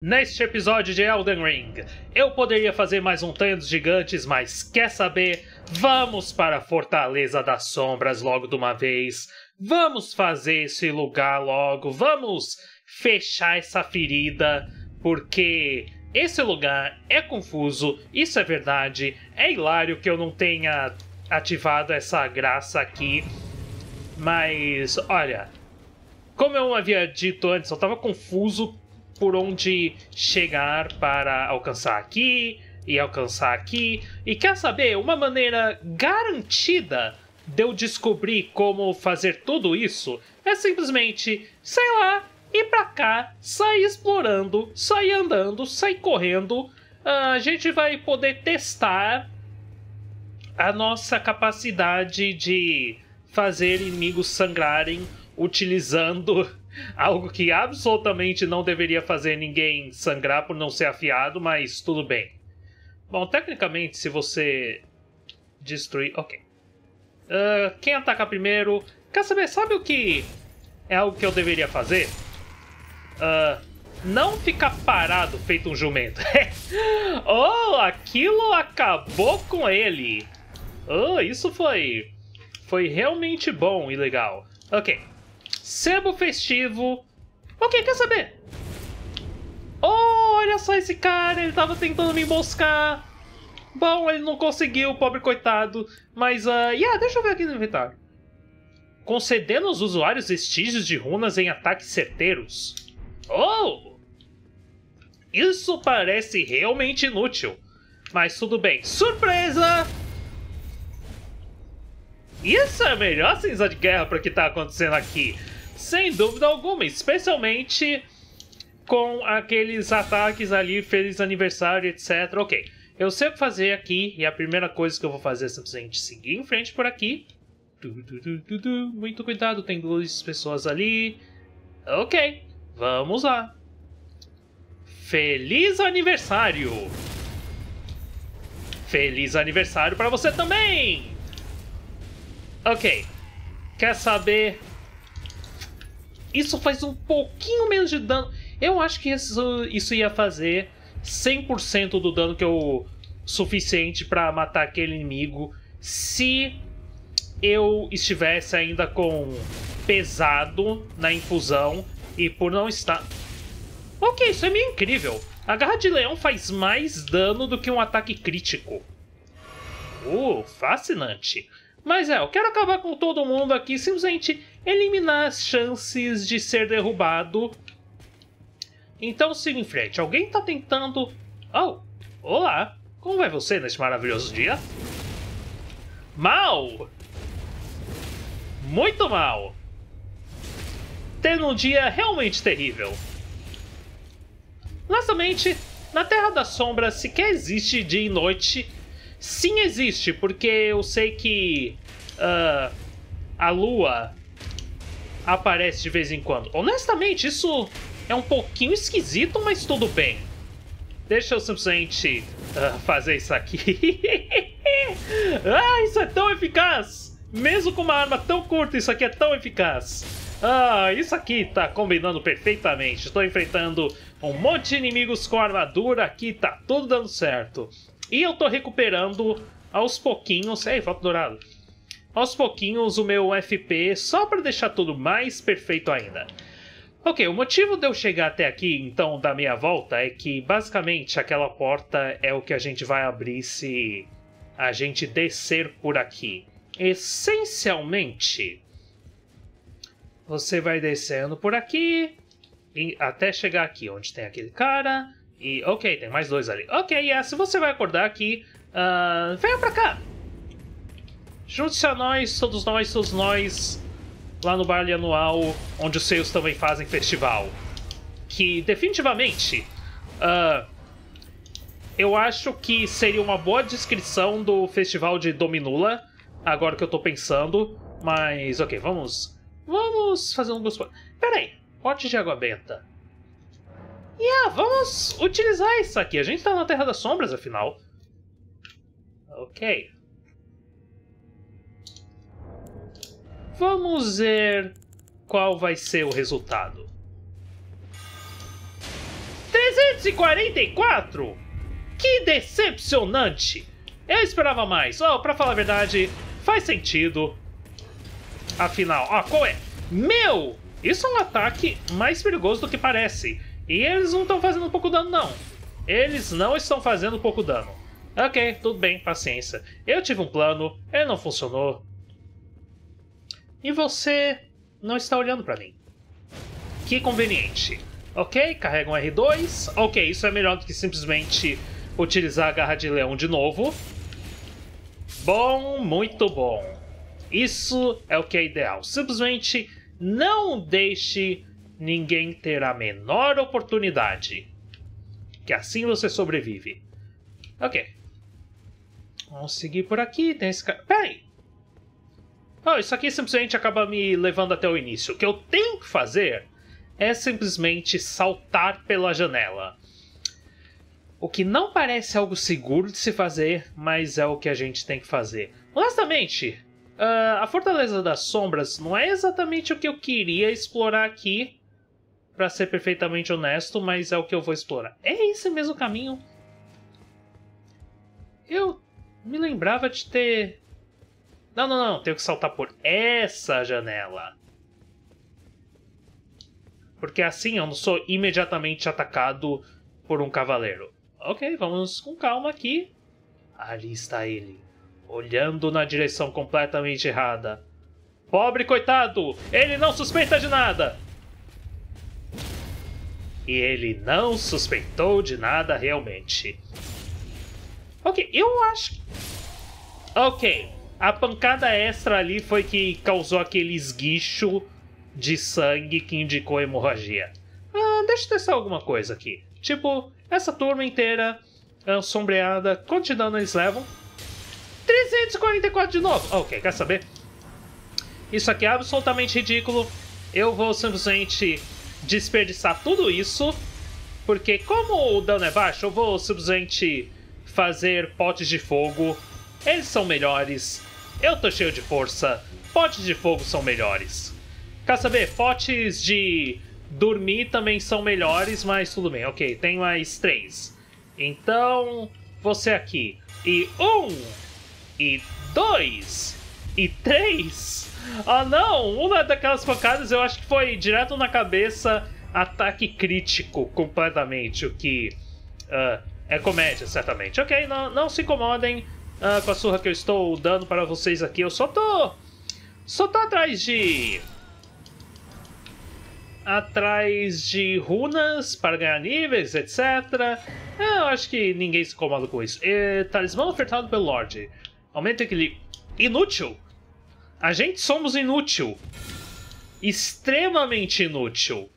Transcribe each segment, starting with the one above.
Neste episódio de Elden Ring, eu poderia fazer mais um tanho dos gigantes, mas quer saber? Vamos para a Fortaleza das Sombras logo de uma vez. Vamos fazer esse lugar logo. Vamos fechar essa ferida, porque esse lugar é confuso, isso é verdade. É hilário que eu não tenha ativado essa graça aqui. Mas, olha, como eu havia dito antes, eu estava confuso por onde chegar para alcançar aqui e alcançar aqui. E quer saber uma maneira garantida de eu descobrir como fazer tudo isso? É simplesmente, sei lá, ir pra cá, sair explorando, sair andando, sair correndo. Ah, a gente vai poder testar a nossa capacidade de fazer inimigos sangrarem utilizando algo que absolutamente não deveria fazer ninguém sangrar por não ser afiado, mas tudo bem. Bom, tecnicamente, se você destruir. Ok. Uh, quem ataca primeiro? Quer saber? Sabe o que é algo que eu deveria fazer? Uh, não ficar parado feito um jumento. oh, aquilo acabou com ele. Oh, isso foi. Foi realmente bom e legal. Ok. Sebo festivo. Ok, quer saber? Oh, olha só esse cara, ele tava tentando me emboscar. Bom, ele não conseguiu, pobre coitado. Mas, uh, yeah, ah, deixa eu ver aqui no inventário. Concedendo aos usuários vestígios de runas em ataques certeiros. Oh! Isso parece realmente inútil. Mas tudo bem. Surpresa! Isso é a melhor cinza de guerra para o que está acontecendo aqui. Sem dúvida alguma, especialmente com aqueles ataques ali, feliz aniversário, etc. Ok, eu sei o que fazer aqui e a primeira coisa que eu vou fazer é simplesmente seguir em frente por aqui. Muito cuidado, tem duas pessoas ali. Ok, vamos lá. Feliz aniversário! Feliz aniversário para você também! Ok, quer saber? isso faz um pouquinho menos de dano. Eu acho que isso, isso ia fazer 100% do dano que eu suficiente para matar aquele inimigo se eu estivesse ainda com pesado na infusão e por não estar... Ok, isso é meio incrível. A garra de leão faz mais dano do que um ataque crítico. Uh, fascinante. Mas é, eu quero acabar com todo mundo aqui simplesmente eliminar as chances de ser derrubado. Então siga em frente. Alguém está tentando. Oh! Olá! Como vai é você neste maravilhoso dia? Mal! Muito mal! Tendo um dia realmente terrível. Lastamente, na Terra da Sombra sequer existe dia e noite. Sim, existe, porque eu sei que uh, a Lua aparece de vez em quando. Honestamente, isso é um pouquinho esquisito, mas tudo bem. Deixa eu simplesmente uh, fazer isso aqui. ah, isso é tão eficaz! Mesmo com uma arma tão curta, isso aqui é tão eficaz. Ah, isso aqui tá combinando perfeitamente. Estou enfrentando um monte de inimigos com armadura aqui, tá tudo dando certo. E eu tô recuperando aos pouquinhos. Ei, falta dourado aos pouquinhos o meu FP só para deixar tudo mais perfeito ainda. Ok, o motivo de eu chegar até aqui, então, da minha volta é que basicamente aquela porta é o que a gente vai abrir se a gente descer por aqui. Essencialmente, você vai descendo por aqui até chegar aqui, onde tem aquele cara. E ok, tem mais dois ali. Ok, yeah, se você vai acordar aqui, uh, venha pra cá! Junte-se a nós, todos nós, todos nós, lá no baile anual, onde os seus também fazem festival. Que definitivamente. Uh, eu acho que seria uma boa descrição do festival de Dominula, agora que eu tô pensando, mas ok, vamos. Vamos fazer um gostoso. Peraí, pote de água benta. Yeah, vamos utilizar isso aqui. A gente tá na Terra das Sombras, afinal. Ok. Vamos ver qual vai ser o resultado. 344? Que decepcionante! Eu esperava mais. Oh, pra falar a verdade, faz sentido. Afinal, ó, oh, qual é? Meu! Isso é um ataque mais perigoso do que parece. E eles não estão fazendo pouco dano, não. Eles não estão fazendo pouco dano. Ok, tudo bem, paciência. Eu tive um plano, ele não funcionou e você não está olhando para mim. Que conveniente. Ok, carrega um R2. Ok, isso é melhor do que simplesmente utilizar a garra de leão de novo. Bom, muito bom. Isso é o que é ideal. Simplesmente não deixe ninguém ter a menor oportunidade. Que assim você sobrevive. Ok. Vamos seguir por aqui. Tem esse cara. Peraí! Oh, isso aqui simplesmente acaba me levando até o início. O que eu tenho que fazer é simplesmente saltar pela janela. O que não parece algo seguro de se fazer, mas é o que a gente tem que fazer. Honestamente, uh, a Fortaleza das Sombras não é exatamente o que eu queria explorar aqui, para ser perfeitamente honesto, mas é o que eu vou explorar. É esse mesmo caminho. Eu me lembrava de ter não, não, não. Tenho que saltar por essa janela. Porque assim eu não sou imediatamente atacado por um cavaleiro. Ok, vamos com calma aqui. Ali está ele, olhando na direção completamente errada. Pobre coitado! Ele não suspeita de nada! E ele não suspeitou de nada realmente. Ok, eu acho. Ok, a pancada extra ali foi que causou aquele esguicho de sangue que indicou hemorragia. Ah, deixa eu testar alguma coisa aqui. Tipo, essa turma inteira sombreada, quanto de dano eles levam? 344 de novo! Ok, quer saber? Isso aqui é absolutamente ridículo. Eu vou simplesmente desperdiçar tudo isso, porque como o dano é baixo, eu vou simplesmente fazer potes de fogo. Eles são melhores. Eu tô cheio de força. Potes de fogo são melhores. Quer saber? Potes de dormir também são melhores, mas tudo bem. Ok, tem mais três. Então, você aqui. E um. E dois. E três. Ah, não! Uma daquelas focadas. eu acho que foi direto na cabeça. Ataque crítico completamente. O que. Uh, é comédia, certamente. Ok, não, não se incomodem. Ah, com a surra que eu estou dando para vocês aqui, eu só tô. Só tô atrás de. Atrás de runas para ganhar níveis, etc. Eu acho que ninguém se incomoda com isso. E, talismã ofertado pelo Lorde. Aumenta o equilíbrio. Inútil? A gente somos inútil. Extremamente inútil.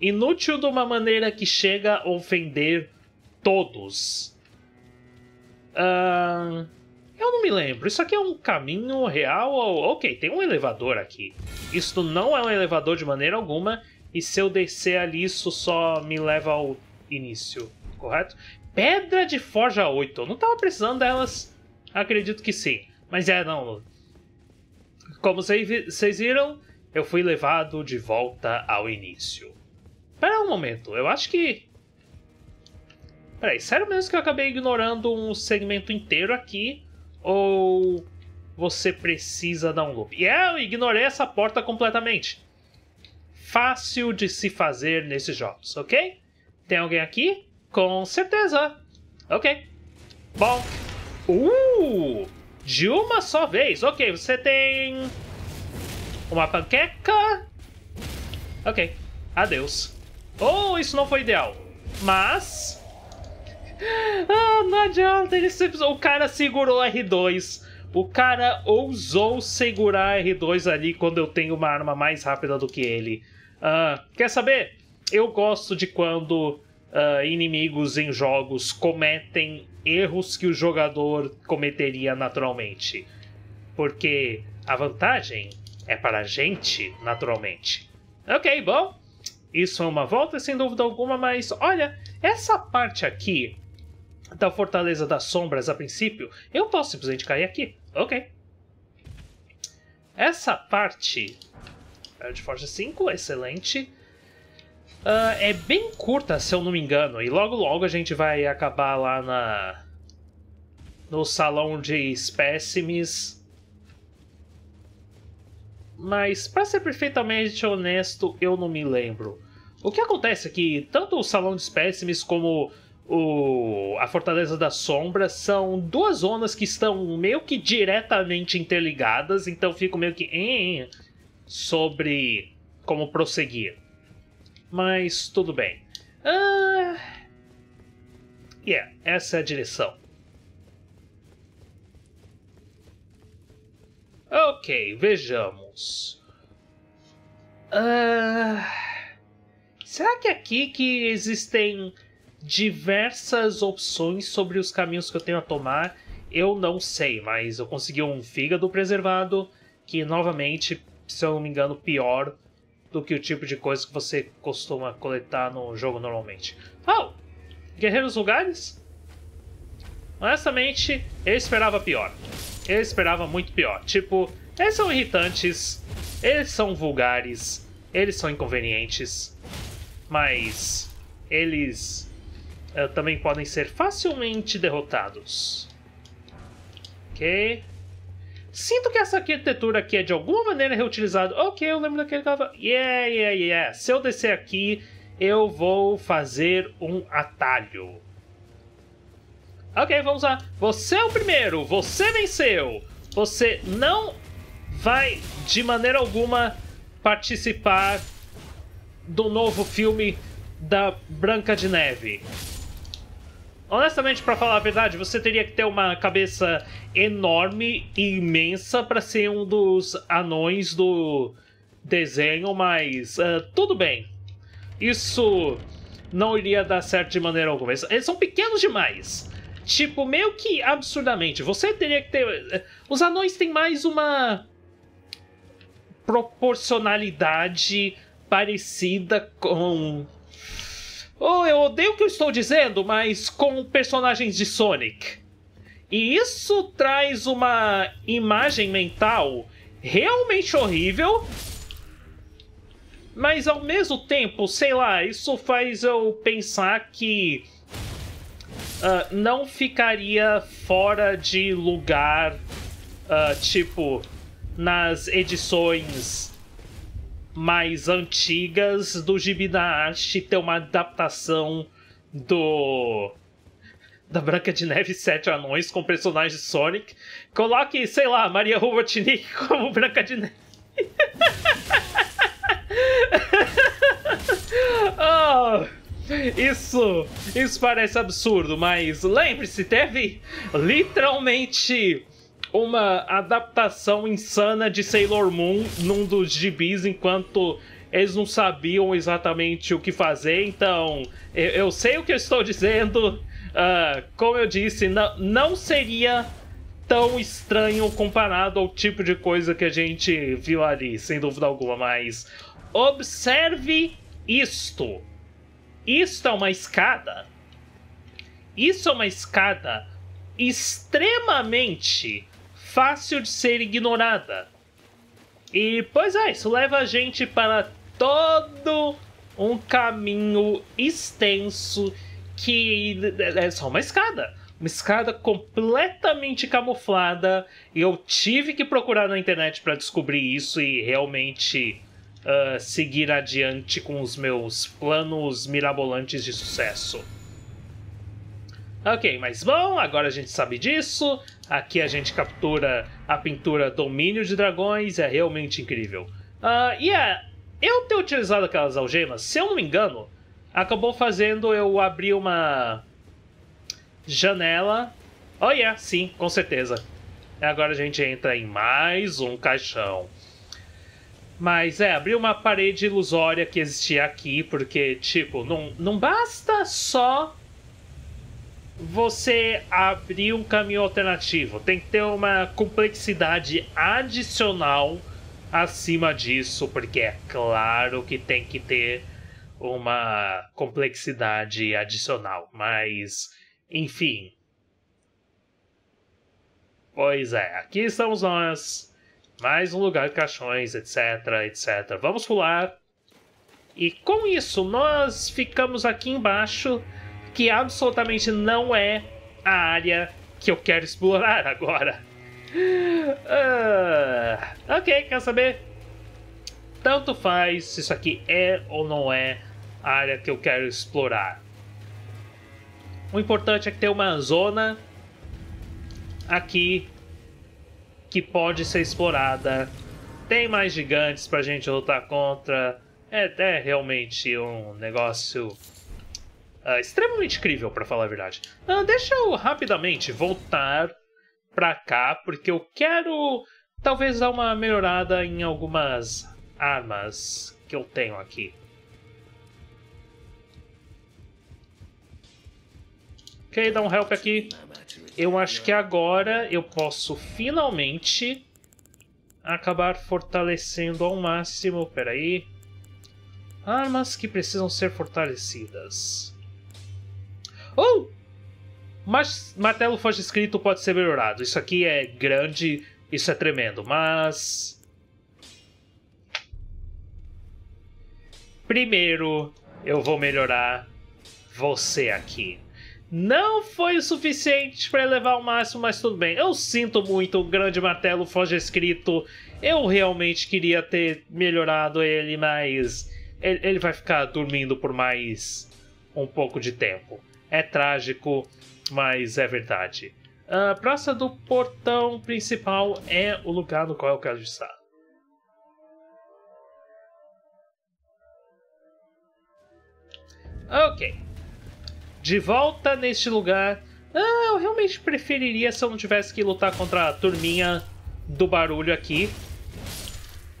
Inútil de uma maneira que chega a ofender todos eu não me lembro. Isso aqui é um caminho real? Ou... Ok, tem um elevador aqui. Isso não é um elevador de maneira alguma. E se eu descer ali, isso só me leva ao início, correto? Pedra de Forja 8. Eu não tava precisando delas. Acredito que sim. Mas é, não. Como vocês viram, eu fui levado de volta ao início. Espera um momento, eu acho que Peraí, sério mesmo que eu acabei ignorando um segmento inteiro aqui? Ou você precisa dar um loop? E yeah, é, eu ignorei essa porta completamente. Fácil de se fazer nesses jogos, ok? Tem alguém aqui? Com certeza. Ok. Bom. Uh! De uma só vez. Ok, você tem... Uma panqueca. Ok. Adeus. Oh, isso não foi ideal. Mas ah, não adianta. ele episódio, o cara segurou R2. O cara ousou segurar R2 ali quando eu tenho uma arma mais rápida do que ele. Uh, quer saber? Eu gosto de quando uh, inimigos em jogos cometem erros que o jogador cometeria naturalmente. Porque a vantagem é para a gente, naturalmente. Ok, bom. Isso é uma volta, sem dúvida alguma, mas olha, essa parte aqui da Fortaleza das Sombras a princípio, eu posso simplesmente cair aqui. Ok. Essa parte... É de Force 5, excelente. Uh, é bem curta, se eu não me engano, e logo logo a gente vai acabar lá na... No salão de espécimes. Mas, para ser perfeitamente honesto, eu não me lembro. O que acontece é que tanto o salão de espécimes como o, a Fortaleza da Sombra são duas zonas que estão meio que diretamente interligadas, então fico meio que em sobre como prosseguir. Mas tudo bem. Ah, yeah, essa é a direção. Ok, vejamos. Ah, será que é aqui que existem diversas opções sobre os caminhos que eu tenho a tomar. Eu não sei, mas eu consegui um fígado preservado, que novamente, se eu não me engano, pior do que o tipo de coisa que você costuma coletar no jogo normalmente. Oh! Guerreiros Lugares? Honestamente, eu esperava pior. Eu esperava muito pior. Tipo, eles são irritantes, eles são vulgares, eles são inconvenientes, mas eles eh, também podem ser facilmente derrotados. Ok. Sinto que essa arquitetura aqui é de alguma maneira reutilizada. Ok, eu lembro daquele tava. Yeah, yeah, yeah. Se eu descer aqui, eu vou fazer um atalho. Ok, vamos lá. Você é o primeiro, você venceu. Você não vai de maneira alguma participar do novo filme da Branca de Neve. Honestamente, para falar a verdade, você teria que ter uma cabeça enorme e imensa para ser um dos anões do desenho, mas uh, tudo bem. Isso não iria dar certo de maneira alguma. Eles são pequenos demais. Tipo, meio que absurdamente. Você teria que ter. Eh, os anões têm mais uma proporcionalidade parecida com Oh, eu odeio o que eu estou dizendo, mas com personagens de Sonic. E isso traz uma imagem mental realmente horrível. Mas ao mesmo tempo, sei lá, isso faz eu pensar que uh, não ficaria fora de lugar, uh, tipo, nas edições mais antigas do Gibi da Arte ter uma adaptação do da Branca de Neve Sete Anões com personagens de Sonic. Coloque, sei lá, Maria Robotnik como Branca de Neve. oh. Isso, isso parece absurdo, mas lembre-se, teve literalmente uma adaptação insana de Sailor Moon num dos gibis enquanto eles não sabiam exatamente o que fazer, então eu, eu sei o que eu estou dizendo. Uh, como eu disse, não, não seria tão estranho comparado ao tipo de coisa que a gente viu ali, sem dúvida alguma, mas observe isto. Isto é uma escada. Isso é uma escada extremamente fácil de ser ignorada. E pois é, isso leva a gente para todo um caminho extenso que é só uma escada. Uma escada completamente camuflada. E eu tive que procurar na internet para descobrir isso e realmente uh, seguir adiante com os meus planos mirabolantes de sucesso. Ok, mas bom, agora a gente sabe disso. Aqui a gente captura a pintura Domínio de Dragões, é realmente incrível. Uh, e é, eu ter utilizado aquelas algemas, se eu não me engano, acabou fazendo eu abrir uma janela. Oh yeah, sim, com certeza. Agora a gente entra em mais um caixão. Mas é, abriu uma parede ilusória que existia aqui, porque, tipo, não, não basta só você abrir um caminho alternativo. Tem que ter uma complexidade adicional acima disso, porque é claro que tem que ter uma complexidade adicional, mas enfim. Pois é, aqui estamos nós. Mais um lugar de caixões, etc, etc. Vamos pular. E com isso, nós ficamos aqui embaixo que absolutamente não é a área que eu quero explorar agora. Uh, ok, quer saber? Tanto faz se isso aqui é ou não é a área que eu quero explorar. O importante é que tem uma zona aqui que pode ser explorada. Tem mais gigantes pra gente lutar contra. É, é realmente um negócio uh, extremamente incrível para falar a verdade. Uh, deixa eu rapidamente voltar para cá, porque eu quero talvez dar uma melhorada em algumas armas que eu tenho aqui. Ok, dá um help aqui. Eu acho que agora eu posso finalmente acabar fortalecendo ao máximo. Peraí. Armas que precisam ser fortalecidas. Uh! Mas martelo Foge escrito pode ser melhorado. Isso aqui é grande, isso é tremendo, mas. Primeiro, eu vou melhorar você aqui. Não foi o suficiente para elevar ao máximo, mas tudo bem. Eu sinto muito o grande martelo Foge escrito. Eu realmente queria ter melhorado ele, mas ele vai ficar dormindo por mais um pouco de tempo. É trágico, mas é verdade. A Praça do Portão Principal é o lugar no qual eu quero estar. Ok. De volta neste lugar. Ah, eu realmente preferiria se eu não tivesse que lutar contra a turminha do barulho aqui.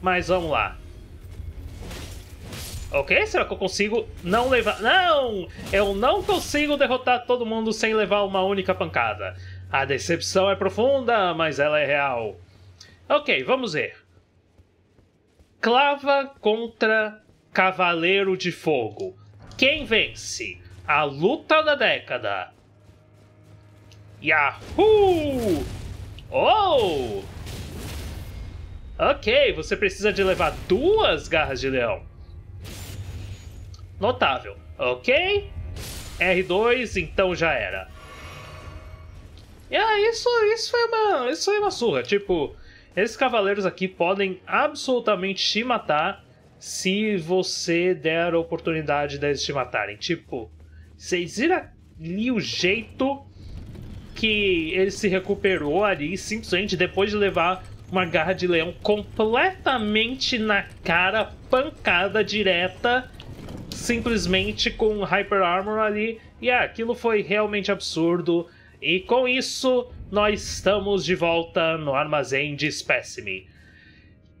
Mas vamos lá. Ok? Será que eu consigo não levar... Não! Eu não consigo derrotar todo mundo sem levar uma única pancada. A decepção é profunda, mas ela é real. Ok, vamos ver. Clava contra Cavaleiro de Fogo. Quem vence? A luta da década. Yahoo! Oh! Ok, você precisa de levar duas garras de leão notável, ok? R2, então já era. E ah, isso, isso foi é uma, isso foi é uma surra. Tipo, esses cavaleiros aqui podem absolutamente te matar se você der a oportunidade deles te matarem. Tipo, vocês viram ali o jeito que ele se recuperou ali, simplesmente depois de levar uma garra de leão completamente na cara, pancada direta simplesmente com Hyper Armor ali. E ah, aquilo foi realmente absurdo. E com isso, nós estamos de volta no armazém de Specimen.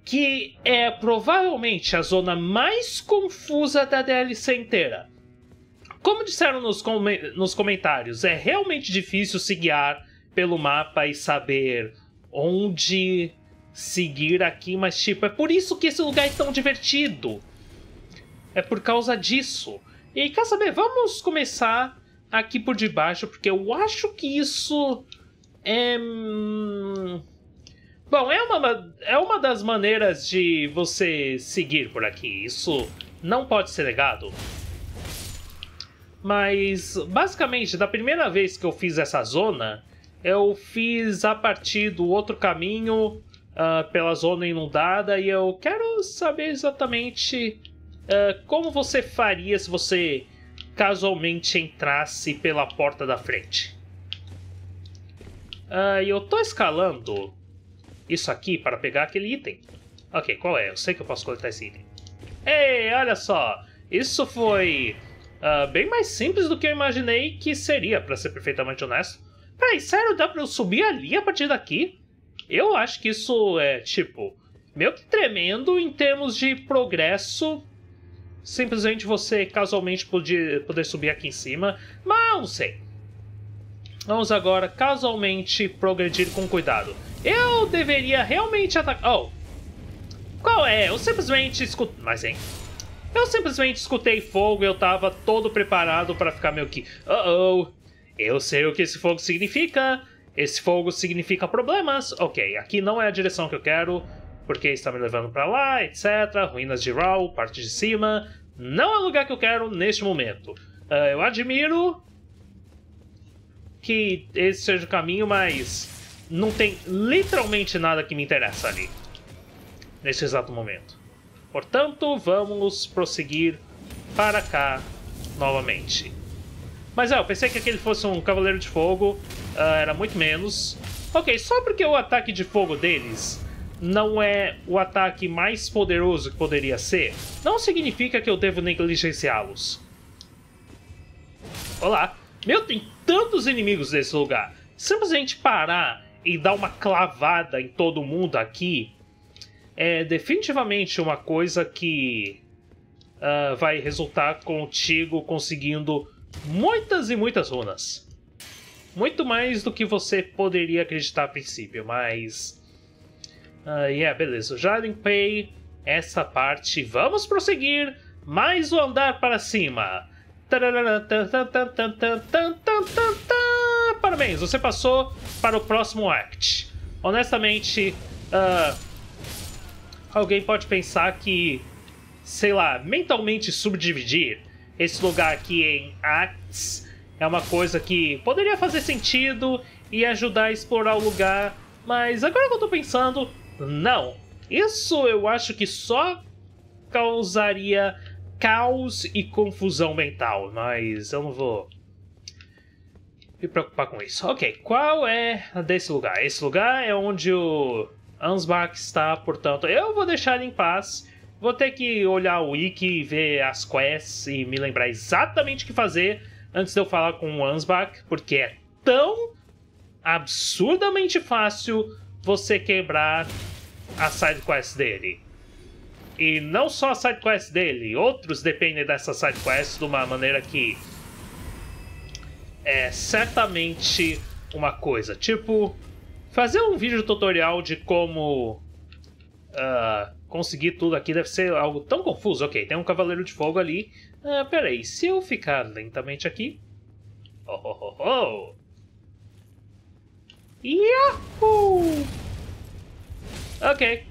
Que é provavelmente a zona mais confusa da DLC inteira. Como disseram nos, com nos comentários, é realmente difícil se guiar pelo mapa e saber onde seguir aqui, mas tipo, é por isso que esse lugar é tão divertido. É por causa disso. E quer saber? Vamos começar aqui por debaixo, porque eu acho que isso é. Hum, bom, é uma, é uma das maneiras de você seguir por aqui. Isso não pode ser negado. Mas, basicamente, da primeira vez que eu fiz essa zona, eu fiz a partir do outro caminho uh, pela zona inundada e eu quero saber exatamente ah, como você faria se você casualmente entrasse pela porta da frente? Uh, eu tô escalando isso aqui para pegar aquele item. Ok, qual é? Eu sei que eu posso coletar esse item. Ei, olha só! Isso foi uh, bem mais simples do que eu imaginei que seria, para ser perfeitamente honesto. Peraí, sério, dá pra eu subir ali a partir daqui? Eu acho que isso é, tipo, meio que tremendo em termos de progresso simplesmente você casualmente poder, poder subir aqui em cima, mas não sei. Vamos agora casualmente progredir com cuidado. Eu deveria realmente atacar... Oh! Qual é? Eu simplesmente escutei... Mas, hein? Eu simplesmente escutei fogo e eu tava todo preparado para ficar meio que... Uh-oh! Eu sei o que esse fogo significa! Esse fogo significa problemas. Ok, aqui não é a direção que eu quero, porque está me levando para lá, etc. Ruínas de Raul, parte de cima não é o lugar que eu quero neste momento. Uh, eu admiro que esse seja o caminho, mas não tem literalmente nada que me interessa ali. Neste exato momento. Portanto, vamos prosseguir para cá novamente. Mas é, eu pensei que aquele fosse um Cavaleiro de Fogo, uh, era muito menos. Ok, só porque o ataque de fogo deles não é o ataque mais poderoso que poderia ser, não significa que eu devo negligenciá-los. Olá. Meu, tem tantos inimigos nesse lugar. Simplesmente parar e dar uma clavada em todo mundo aqui é definitivamente uma coisa que uh, vai resultar contigo conseguindo muitas e muitas runas. Muito mais do que você poderia acreditar a princípio, mas ah, yeah, beleza. Já limpei essa parte. Vamos prosseguir mais um andar para cima. Parabéns, você passou para o próximo act. Honestamente, uh, alguém pode pensar que, sei lá, mentalmente subdividir esse lugar aqui em acts é uma coisa que poderia fazer sentido e ajudar a explorar o lugar, mas agora que eu tô pensando, não. Isso eu acho que só causaria caos e confusão mental, mas eu não vou me preocupar com isso. Ok, qual é desse lugar? Esse lugar é onde o Ansbach está, portanto, eu vou deixar ele em paz. Vou ter que olhar o wiki, ver as quests e me lembrar exatamente o que fazer antes de eu falar com o Ansbach, porque é tão absurdamente fácil você quebrar a sidequest dele. E não só a sidequest dele, outros dependem dessa sidequest de uma maneira que é certamente uma coisa. Tipo, fazer um vídeo tutorial de como uh, conseguir tudo aqui deve ser algo tão confuso. Ok, tem um cavaleiro de fogo ali. Ah, peraí, se eu ficar lentamente aqui... Oh, oh, oh, oh. Yahoo! Ok.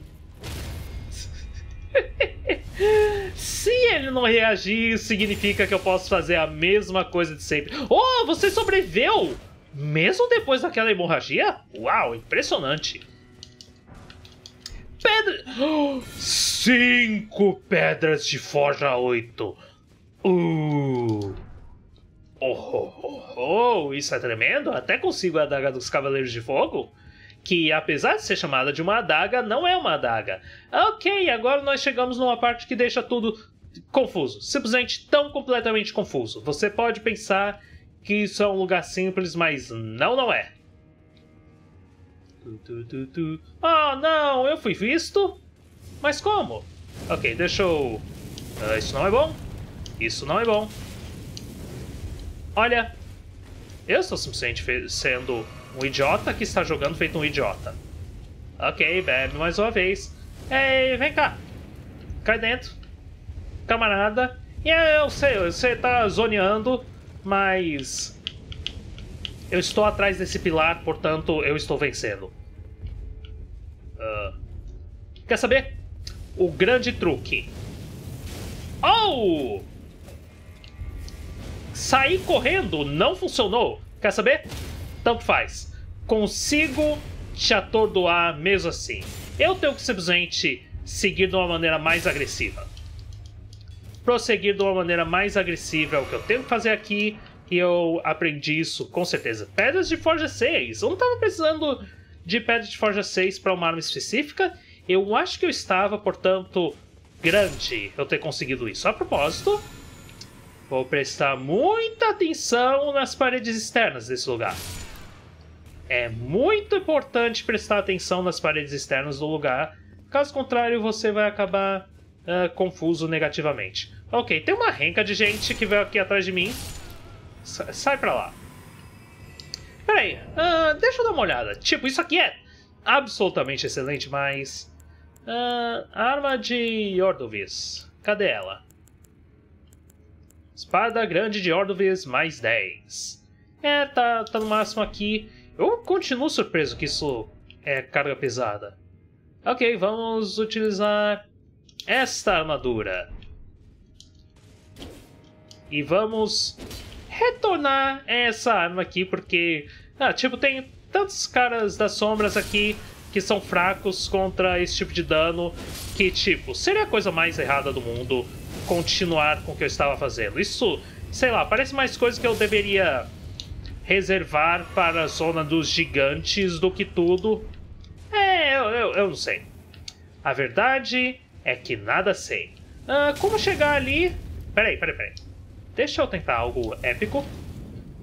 Se ele não reagir, significa que eu posso fazer a mesma coisa de sempre. Oh, você sobreviveu! Mesmo depois daquela hemorragia? Uau, impressionante. Pedra... cinco pedras de forja 8. Uh. Oh, oh, oh, oh, isso é tremendo. Até consigo a adaga dos Cavaleiros de Fogo que apesar de ser chamada de uma adaga, não é uma adaga. Ok, agora nós chegamos numa parte que deixa tudo confuso, simplesmente tão completamente confuso. Você pode pensar que isso é um lugar simples, mas não, não é. Ah, oh, não, eu fui visto? Mas como? Ok, deixa eu... Uh, isso não é bom. Isso não é bom. Olha, eu estou simplesmente sendo um idiota que está jogando feito um idiota. Ok, bebe mais uma vez. Ei, vem cá. Cai dentro. Camarada. E eu sei, você está zoneando, mas... Eu estou atrás desse pilar, portanto, eu estou vencendo. Uh, quer saber? O grande truque. Oh! Sair correndo não funcionou. Quer saber? tanto faz. Consigo te atordoar mesmo assim. Eu tenho que simplesmente seguir de uma maneira mais agressiva. Prosseguir de uma maneira mais agressiva é o que eu tenho que fazer aqui. E eu aprendi isso com certeza. Pedras de Forja 6. Eu não estava precisando de pedras de Forja 6 para uma arma específica. Eu acho que eu estava, portanto, grande eu ter conseguido isso. A propósito, vou prestar muita atenção nas paredes externas desse lugar. É muito importante prestar atenção nas paredes externas do lugar, caso contrário, você vai acabar uh, confuso negativamente. Ok, tem uma renca de gente que veio aqui atrás de mim. Sa sai pra lá. Peraí, uh, deixa eu dar uma olhada. Tipo, isso aqui é absolutamente excelente, mas... Uh, arma de Yordovis. Cadê ela? Espada grande de Ordovis mais 10. É, tá, tá no máximo aqui. Eu continuo surpreso que isso é carga pesada. Ok, vamos utilizar esta armadura. E vamos retornar essa arma aqui, porque... Ah, tipo, tem tantos caras das sombras aqui que são fracos contra esse tipo de dano que, tipo, seria a coisa mais errada do mundo continuar com o que eu estava fazendo. Isso, sei lá, parece mais coisa que eu deveria reservar para a zona dos gigantes do que tudo. É, eu, eu, eu não sei. A verdade é que nada sei. Ah, como chegar ali? Peraí, peraí, peraí. Deixa eu tentar algo épico.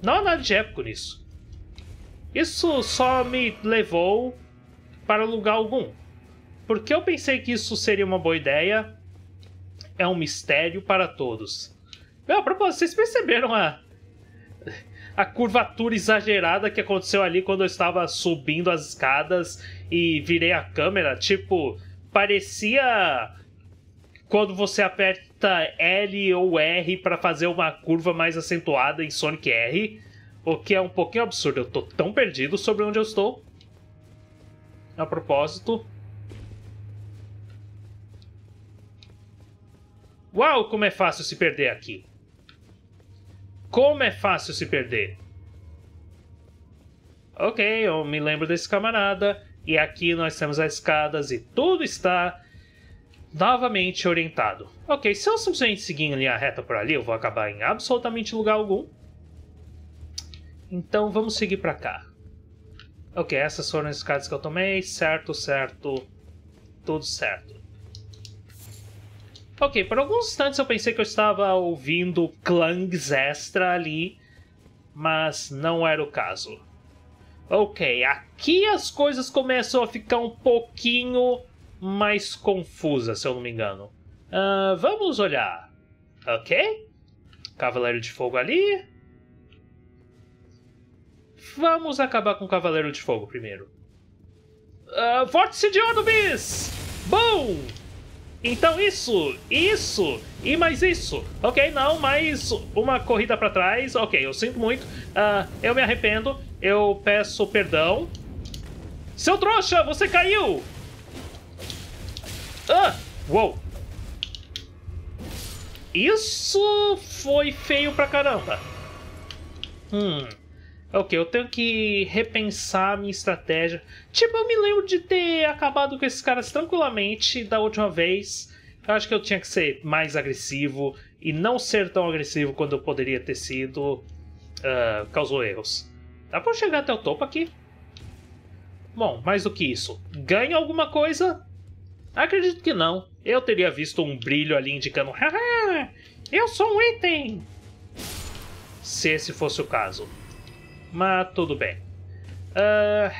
Não há nada de épico nisso. Isso só me levou para lugar algum. Porque eu pensei que isso seria uma boa ideia, é um mistério para todos. Meu, a propósito, vocês perceberam a a curvatura exagerada que aconteceu ali quando eu estava subindo as escadas e virei a câmera. Tipo, parecia quando você aperta L ou R para fazer uma curva mais acentuada em Sonic R, o que é um pouquinho absurdo. Eu tô tão perdido sobre onde eu estou. A propósito. Uau, como é fácil se perder aqui. Como é fácil se perder? Ok, eu me lembro desse camarada. E aqui nós temos as escadas e tudo está novamente orientado. Ok, se eu simplesmente seguir em linha reta por ali, eu vou acabar em absolutamente lugar algum. Então vamos seguir para cá. Ok, essas foram as escadas que eu tomei. Certo, certo. Tudo certo. Ok, por alguns instantes eu pensei que eu estava ouvindo clangs extra ali, mas não era o caso. Ok, aqui as coisas começam a ficar um pouquinho mais confusas, se eu não me engano. Uh, vamos olhar. Ok? Cavaleiro de Fogo ali. Vamos acabar com o Cavaleiro de Fogo primeiro. Uh, Vórtice de Anubis! Boom! Então isso, isso e mais isso. Ok, não, mais uma corrida para trás. Ok, eu sinto muito. Uh, eu me arrependo. Eu peço perdão. Seu trouxa, você caiu! Ah! Uou! Isso foi feio pra caramba. Hum. Ok, Eu tenho que repensar a minha estratégia. Tipo, eu me lembro de ter acabado com esses caras tranquilamente da última vez. Eu acho que eu tinha que ser mais agressivo e não ser tão agressivo quando eu poderia ter sido. Uh, causou erros. Dá pra eu chegar até o topo aqui? Bom, mais do que isso, ganha alguma coisa? Acredito que não. Eu teria visto um brilho ali indicando: Haha, eu sou um item! Se esse fosse o caso mas tudo bem. Uh,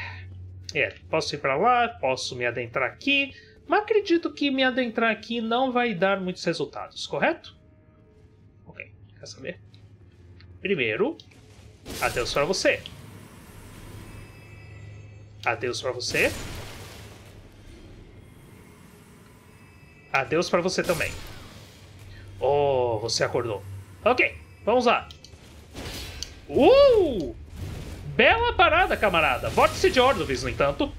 é, posso ir para lá, posso me adentrar aqui, mas acredito que me adentrar aqui não vai dar muitos resultados, correto? Ok, quer saber? Primeiro, adeus para você. Adeus para você. Adeus para você também. Oh, você acordou. Ok, vamos lá. Uh! Bela parada, camarada. Vórtice de Ordovis, no entanto.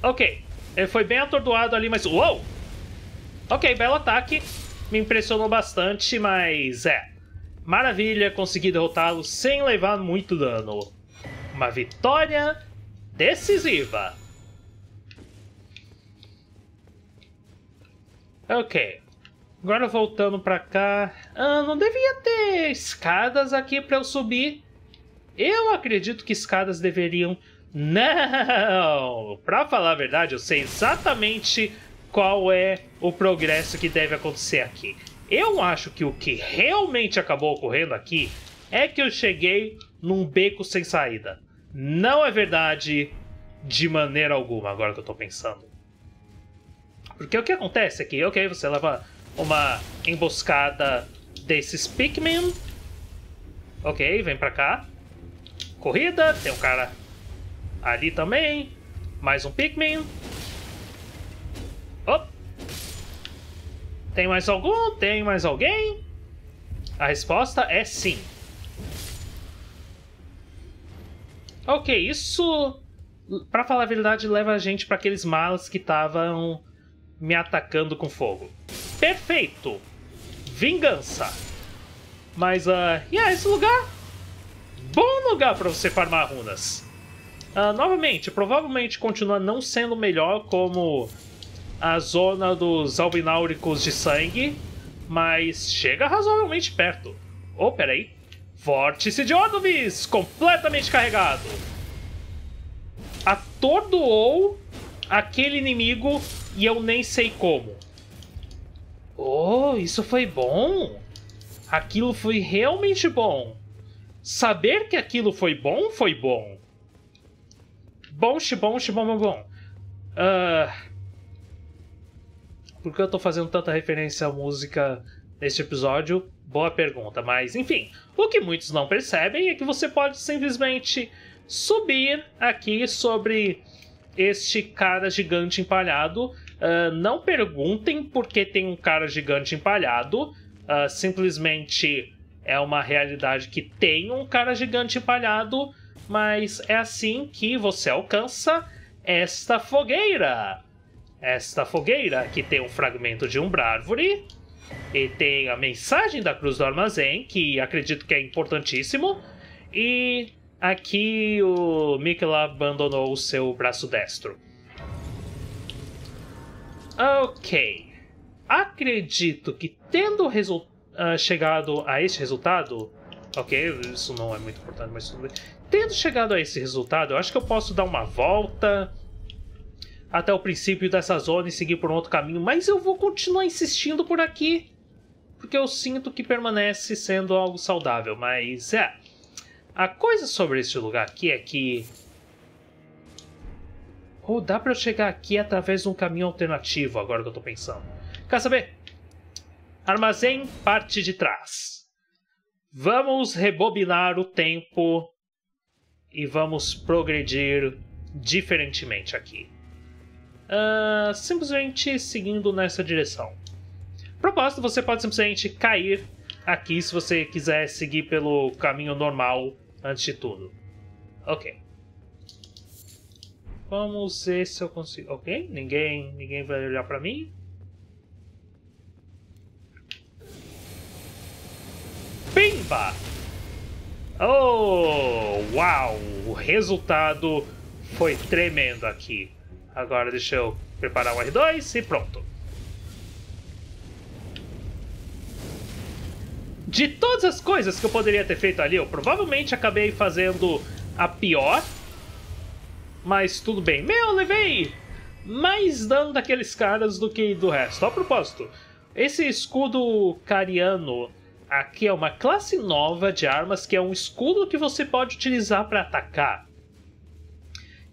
Ok. Ele foi bem atordoado ali, mas... Uou! Ok, belo ataque. Me impressionou bastante, mas é. Maravilha, consegui derrotá-lo sem levar muito dano. Uma vitória decisiva. Ok. Agora voltando pra cá. Ah, não devia ter escadas aqui pra eu subir. Eu acredito que escadas deveriam. Não! Pra falar a verdade, eu sei exatamente qual é o progresso que deve acontecer aqui. Eu acho que o que realmente acabou ocorrendo aqui é que eu cheguei num beco sem saída. Não é verdade de maneira alguma, agora que eu tô pensando. Porque o que acontece aqui, ok, você leva uma emboscada desses Pikmin. Ok, vem pra cá. Corrida, tem um cara ali também. Mais um Pikmin. Op. Tem mais algum? Tem mais alguém? A resposta é sim. Ok, isso, pra falar a verdade, leva a gente para aqueles malas que estavam me atacando com fogo. Perfeito! Vingança! Mas, uh, yeah, ah, esse lugar... Bom lugar para você farmar runas. Uh, novamente, provavelmente continua não sendo melhor como a zona dos albináuricos de sangue, mas chega razoavelmente perto. Oh, peraí. Vórtice de Odovis, completamente carregado. Atordoou aquele inimigo e eu nem sei como. Oh, isso foi bom! Aquilo foi realmente bom! Saber que aquilo foi bom, foi bom! Bom, xibom, xibom, bom, bom! Uh... Por que eu tô fazendo tanta referência à música neste episódio? Boa pergunta, mas enfim, o que muitos não percebem é que você pode simplesmente subir aqui sobre este cara gigante empalhado ah, não perguntem porque tem um cara gigante empalhado. Uh, simplesmente é uma realidade que tem um cara gigante empalhado, mas é assim que você alcança esta fogueira. Esta fogueira que tem um fragmento de um árvore e tem a mensagem da Cruz do Armazém, que acredito que é importantíssimo. E aqui o Mikkel abandonou o seu braço destro. Ok. Acredito que tendo uh, chegado a este resultado. Ok, isso não é muito importante, mas tudo bem. Tendo chegado a esse resultado, eu acho que eu posso dar uma volta até o princípio dessa zona e seguir por um outro caminho, mas eu vou continuar insistindo por aqui, porque eu sinto que permanece sendo algo saudável. Mas é. A coisa sobre este lugar aqui é que ou dá para eu chegar aqui através de um caminho alternativo, agora que eu tô pensando. Quer saber? Armazém, parte de trás. Vamos rebobinar o tempo e vamos progredir diferentemente aqui. Uh, simplesmente seguindo nessa direção. Propósito, você pode simplesmente cair aqui se você quiser seguir pelo caminho normal antes de tudo. Ok. Vamos ver se eu consigo. Ok, ninguém, ninguém vai olhar para mim. Pimba! Oh, uau! O resultado foi tremendo aqui. Agora deixa eu preparar o R2 e pronto. De todas as coisas que eu poderia ter feito ali, eu provavelmente acabei fazendo a pior mas tudo bem. Meu, levei mais dano daqueles caras do que do resto. A propósito, esse escudo cariano aqui é uma classe nova de armas que é um escudo que você pode utilizar para atacar.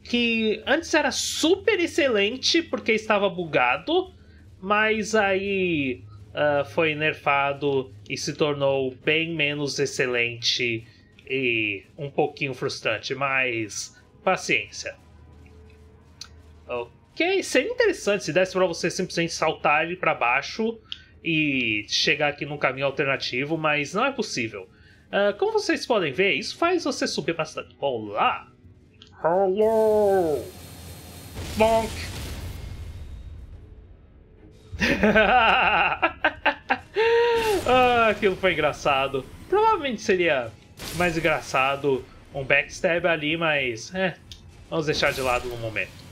Que antes era super excelente porque estava bugado, mas aí uh, foi nerfado e se tornou bem menos excelente e um pouquinho frustrante, mas paciência. Ok, seria interessante se desse para você simplesmente saltar ali para baixo e chegar aqui num caminho alternativo, mas não é possível. Uh, como vocês podem ver, isso faz você subir bastante. Olá! Hello! Bonk! ah, aquilo foi engraçado. Provavelmente seria mais engraçado um backstab ali, mas é, vamos deixar de lado no momento.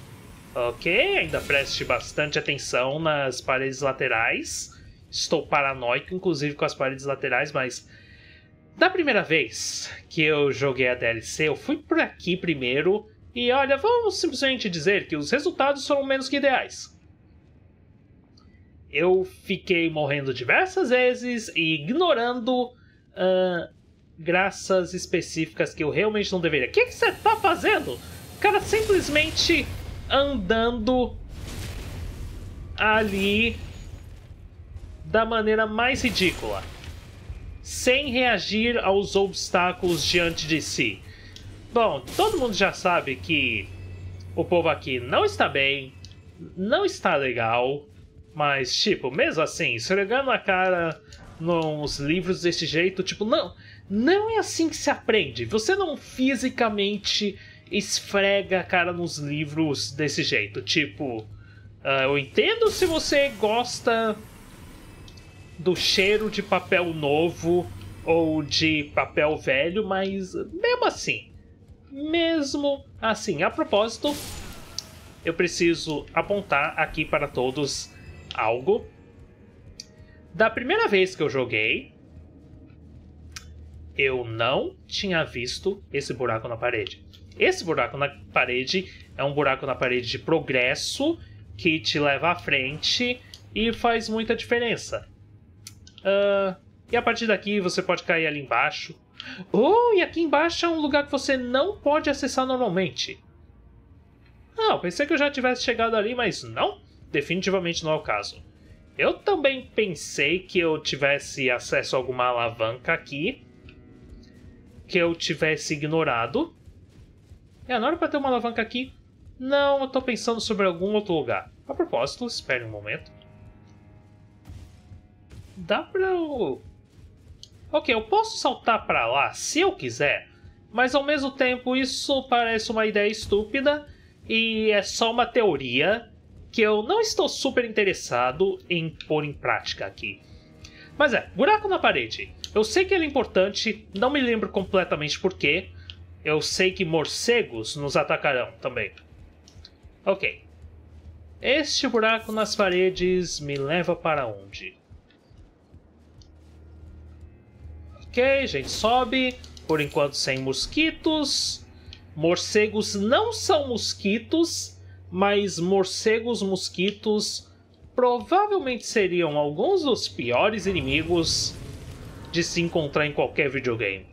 Ok, ainda preste bastante atenção nas paredes laterais. Estou paranoico, inclusive, com as paredes laterais, mas da primeira vez que eu joguei a DLC, eu fui por aqui primeiro e olha, vamos simplesmente dizer que os resultados foram menos que ideais. Eu fiquei morrendo diversas vezes e ignorando uh, graças específicas que eu realmente não deveria. O que você tá fazendo? O cara simplesmente andando ali da maneira mais ridícula, sem reagir aos obstáculos diante de si. Bom, todo mundo já sabe que o povo aqui não está bem, não está legal, mas tipo, mesmo assim, esfregando a cara nos livros desse jeito, tipo, não, não é assim que se aprende. Você não fisicamente esfrega a cara nos livros desse jeito. Tipo, uh, eu entendo se você gosta do cheiro de papel novo ou de papel velho, mas mesmo assim, mesmo assim. A propósito, eu preciso apontar aqui para todos algo. Da primeira vez que eu joguei, eu não tinha visto esse buraco na parede. Esse buraco na parede é um buraco na parede de progresso que te leva à frente e faz muita diferença. Uh, e a partir daqui você pode cair ali embaixo. Oh, e aqui embaixo é um lugar que você não pode acessar normalmente. Ah, pensei que eu já tivesse chegado ali, mas não. Definitivamente não é o caso. Eu também pensei que eu tivesse acesso a alguma alavanca aqui, que eu tivesse ignorado, é, na hora para ter uma alavanca aqui? Não, eu tô pensando sobre algum outro lugar. A propósito, espere um momento. Dá pra Ok, eu posso saltar para lá se eu quiser, mas ao mesmo tempo isso parece uma ideia estúpida e é só uma teoria que eu não estou super interessado em pôr em prática aqui. Mas é, buraco na parede. Eu sei que ele é importante, não me lembro completamente porquê, eu sei que morcegos nos atacarão também. Ok. Este buraco nas paredes me leva para onde? Ok, gente, sobe. Por enquanto, sem mosquitos. Morcegos não são mosquitos, mas morcegos mosquitos provavelmente seriam alguns dos piores inimigos de se encontrar em qualquer videogame.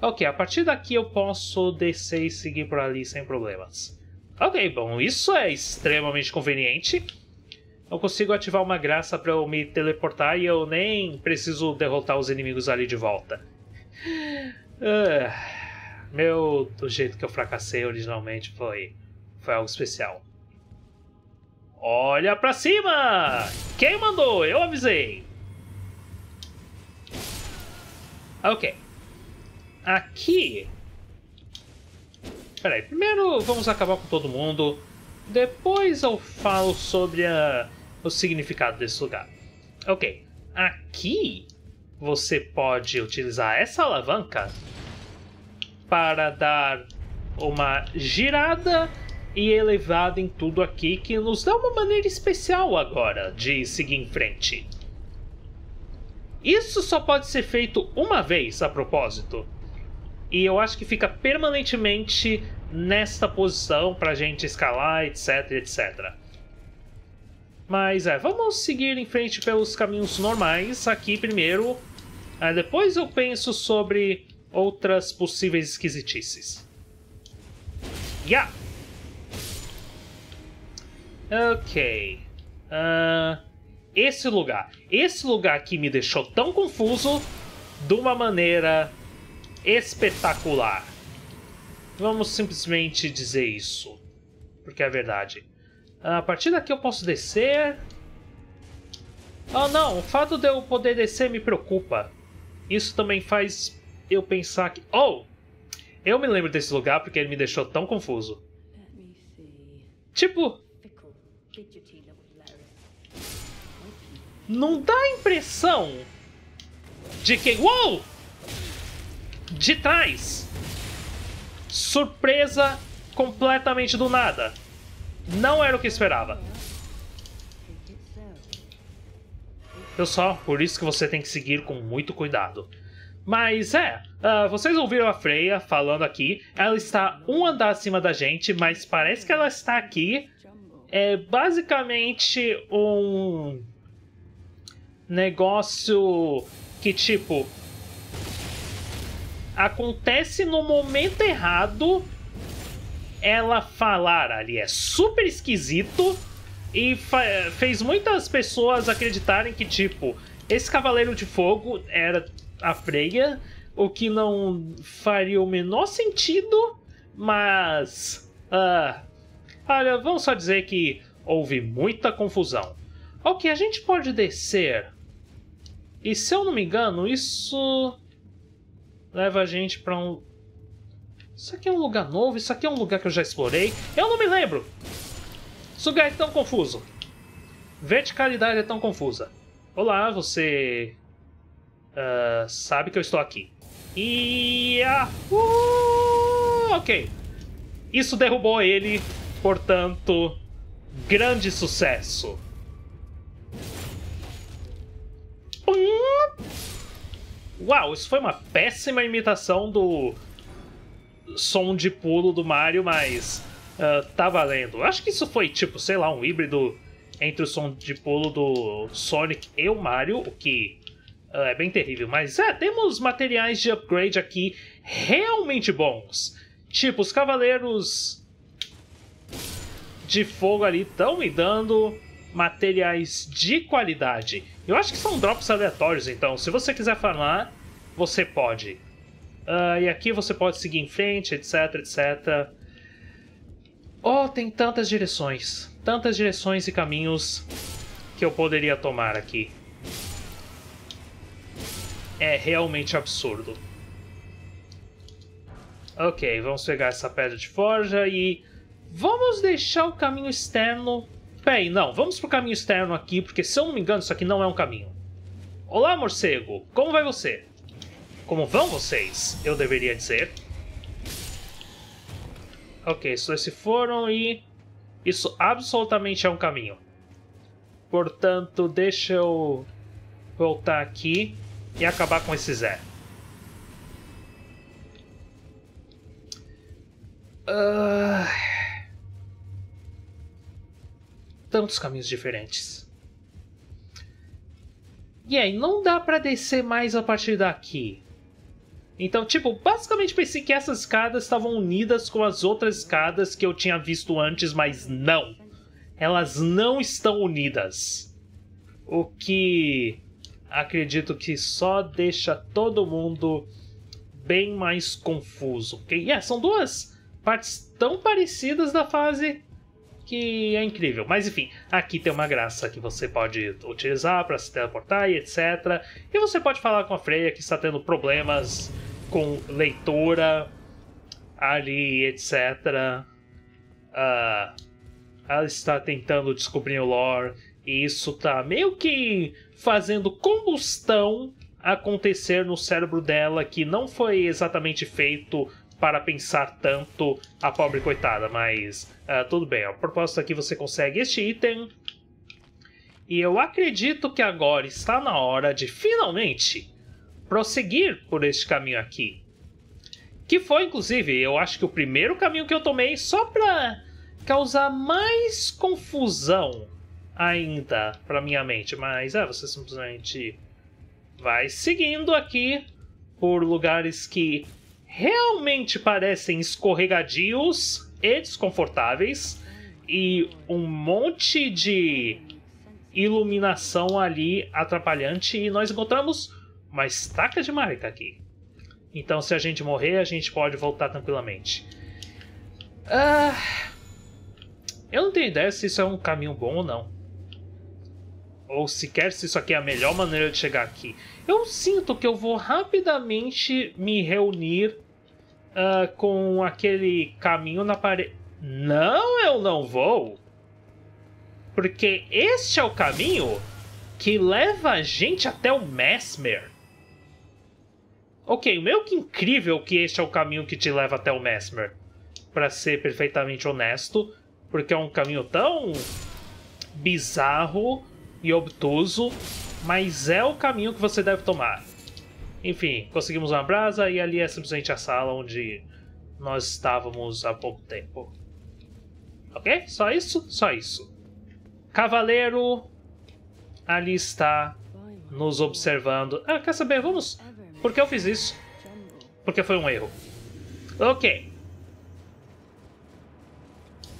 Ok, a partir daqui eu posso descer e seguir por ali sem problemas. Ok, bom, isso é extremamente conveniente. Eu consigo ativar uma graça para eu me teleportar e eu nem preciso derrotar os inimigos ali de volta. Uh, meu, do jeito que eu fracassei originalmente foi, foi algo especial. Olha pra cima! Quem mandou? Eu avisei! Ok. Aqui... Peraí, primeiro vamos acabar com todo mundo. Depois eu falo sobre a, o significado desse lugar. Ok, aqui você pode utilizar essa alavanca para dar uma girada e elevada em tudo aqui que nos dá uma maneira especial agora de seguir em frente. Isso só pode ser feito uma vez a propósito. E eu acho que fica permanentemente nesta posição para a gente escalar, etc, etc. Mas é, vamos seguir em frente pelos caminhos normais aqui primeiro. É, depois eu penso sobre outras possíveis esquisitices. Yeah! Ok. Uh, esse lugar. Esse lugar aqui me deixou tão confuso de uma maneira espetacular. Vamos simplesmente dizer isso, porque é verdade. A partir daqui eu posso descer. Ah, oh, não, o fato de eu poder descer me preocupa. Isso também faz eu pensar que. Oh! Eu me lembro desse lugar porque ele me deixou tão confuso. Tipo. Não dá a impressão de que. Uou! de trás. Surpresa completamente do nada. Não era o que esperava. Pessoal, por isso que você tem que seguir com muito cuidado. Mas é, uh, vocês ouviram a Freya falando aqui. Ela está um andar acima da gente, mas parece que ela está aqui. É basicamente um negócio que, tipo, acontece no momento errado ela falar ali. É super esquisito e fez muitas pessoas acreditarem que, tipo, esse Cavaleiro de Fogo era a Freya, o que não faria o menor sentido, mas. Uh, olha, vamos só dizer que houve muita confusão. Ok, a gente pode descer. E se eu não me engano, isso leva a gente para um. Isso aqui é um lugar novo, isso aqui é um lugar que eu já explorei. Eu não me lembro! Esse lugar é tão confuso. Verticalidade é tão confusa. Olá, você. Uh, sabe que eu estou aqui. E. Ah, uh, ok. Isso derrubou ele, portanto, grande sucesso. Uh! Uau, isso foi uma péssima imitação do som de pulo do Mario, mas uh, tá valendo. Acho que isso foi tipo, sei lá, um híbrido entre o som de pulo do Sonic e o Mario, o que uh, é bem terrível. Mas é, temos materiais de upgrade aqui realmente bons. Tipo, os cavaleiros de fogo ali estão me dando materiais de qualidade. Eu acho que são drops aleatórios, então. Se você quiser falar, você pode. Uh, e aqui você pode seguir em frente, etc, etc. Oh, tem tantas direções. Tantas direções e caminhos que eu poderia tomar aqui. É realmente absurdo. Ok, vamos pegar essa pedra de forja e... Vamos deixar o caminho externo Peraí, não, vamos pro caminho externo aqui, porque se eu não me engano, isso aqui não é um caminho. Olá, morcego, como vai você? Como vão vocês, eu deveria dizer. Ok, esses se foram e... Isso absolutamente é um caminho. Portanto, deixa eu voltar aqui e acabar com esse Zé. Uh tantos caminhos diferentes. E aí, não dá para descer mais a partir daqui. Então, tipo, basicamente pensei que essas escadas estavam unidas com as outras escadas que eu tinha visto antes, mas não. Elas não estão unidas. O que acredito que só deixa todo mundo bem mais confuso. E yeah, é, são duas partes tão parecidas da fase que é incrível. Mas enfim, aqui tem uma graça que você pode utilizar para se teleportar e etc. E você pode falar com a Freya que está tendo problemas com leitora ali, etc. Uh, ela está tentando descobrir o lore e isso tá meio que fazendo combustão acontecer no cérebro dela que não foi exatamente feito para pensar tanto a pobre coitada, mas uh, tudo bem. A propósito, aqui você consegue este item. E eu acredito que agora está na hora de finalmente prosseguir por este caminho aqui. Que foi, inclusive, eu acho que o primeiro caminho que eu tomei só para causar mais confusão ainda para minha mente. Mas é, você simplesmente vai seguindo aqui por lugares que realmente parecem escorregadios e desconfortáveis e um monte de iluminação ali atrapalhante e nós encontramos uma estaca de marca aqui. Então, se a gente morrer, a gente pode voltar tranquilamente. Ah, eu não tenho ideia se isso é um caminho bom ou não. Ou sequer se isso aqui é a melhor maneira de chegar aqui. Eu sinto que eu vou rapidamente me reunir uh, com aquele caminho na parede. Não, eu não vou! Porque este é o caminho que leva a gente até o Mesmer. Ok, meu que incrível que este é o caminho que te leva até o Mesmer. Para ser perfeitamente honesto, porque é um caminho tão bizarro e obtuso, mas é o caminho que você deve tomar. Enfim, conseguimos uma brasa e ali é simplesmente a sala onde nós estávamos há pouco tempo. Ok? Só isso? Só isso. Cavaleiro ali está nos observando. Ah, quer saber? Vamos. Por que eu fiz isso? Porque foi um erro. Ok.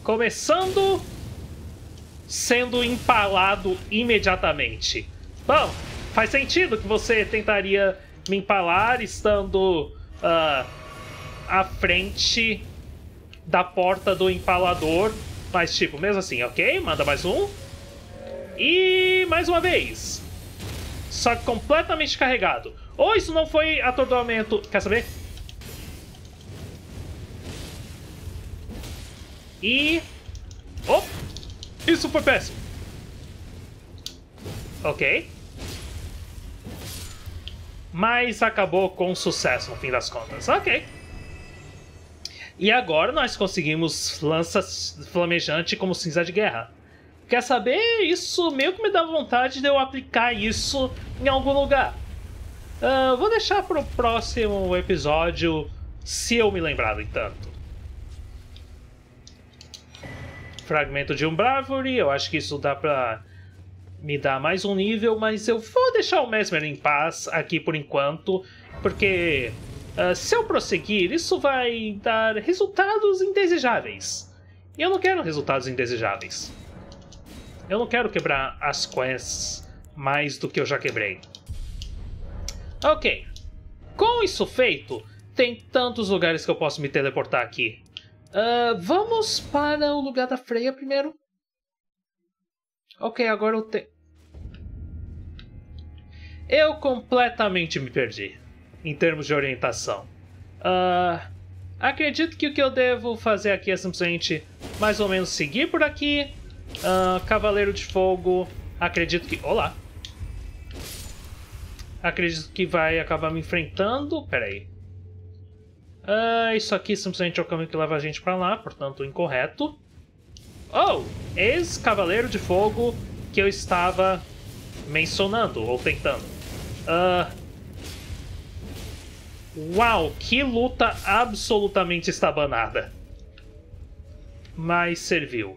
Começando sendo empalado imediatamente. Bom, faz sentido que você tentaria me empalar estando uh, à frente da porta do empalador. Mas, tipo, mesmo assim, ok, manda mais um. E mais uma vez. Só completamente carregado. Ou isso não foi atordoamento. Quer saber? E. Oh! Isso foi péssimo! Ok mas acabou com sucesso no fim das contas. Ok. E agora nós conseguimos lança flamejante como cinza de guerra. Quer saber? Isso meio que me dá vontade de eu aplicar isso em algum lugar. Uh, vou deixar para o próximo episódio, se eu me lembrar, no entanto. Fragmento de um Bravery, eu acho que isso dá para me dá mais um nível, mas eu vou deixar o Mesmer em paz aqui por enquanto, porque uh, se eu prosseguir, isso vai dar resultados indesejáveis. E eu não quero resultados indesejáveis. Eu não quero quebrar as quests mais do que eu já quebrei. Ok. Com isso feito, tem tantos lugares que eu posso me teleportar aqui. Uh, vamos para o lugar da Freya primeiro. Ok, agora eu tenho. Eu completamente me perdi em termos de orientação. Uh, acredito que o que eu devo fazer aqui é simplesmente mais ou menos seguir por aqui. Uh, Cavaleiro de Fogo, acredito que. Olá! Acredito que vai acabar me enfrentando. Peraí. Uh, isso aqui simplesmente é o caminho que leva a gente para lá, portanto, incorreto. Oh! Ex-Cavaleiro de Fogo que eu estava mencionando ou tentando. Uh... Uau, que luta absolutamente estabanada. Mas serviu.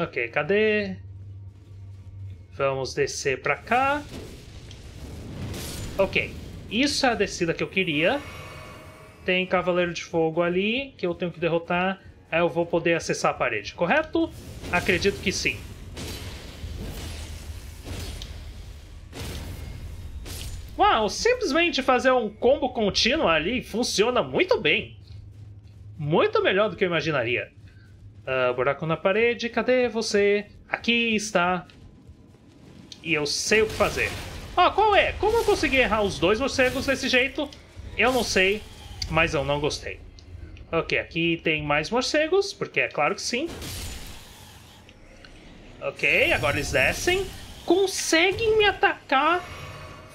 Ok, cadê? Vamos descer pra cá. Ok, isso é a descida que eu queria. Tem Cavaleiro de Fogo ali, que eu tenho que derrotar. Aí eu vou poder acessar a parede, correto? Acredito que sim. Uau, simplesmente fazer um combo contínuo ali funciona muito bem. Muito melhor do que eu imaginaria. Uh, buraco na parede, cadê você? Aqui está. E eu sei o que fazer. Ó, qual é? Como eu consegui errar os dois morcegos desse jeito? Eu não sei, mas eu não gostei. Ok, aqui tem mais morcegos, porque é claro que sim. Ok, agora eles descem. Conseguem me atacar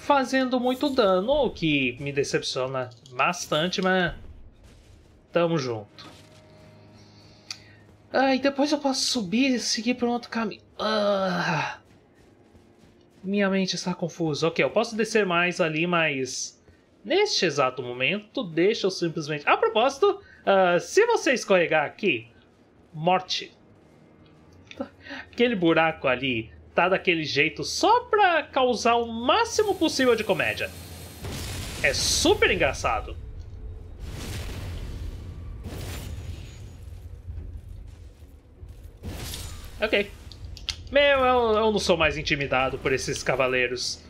fazendo muito dano, o que me decepciona bastante, mas tamo junto. Ah, e depois eu posso subir e seguir por um outro caminho. Ah, minha mente está confusa. Ok, eu posso descer mais ali, mas neste exato momento, deixa eu simplesmente. A propósito, uh, se você escorregar aqui, morte. Aquele buraco ali tá daquele jeito só pra causar o máximo possível de comédia. É super engraçado. Ok. Meu, eu, eu não sou mais intimidado por esses cavaleiros.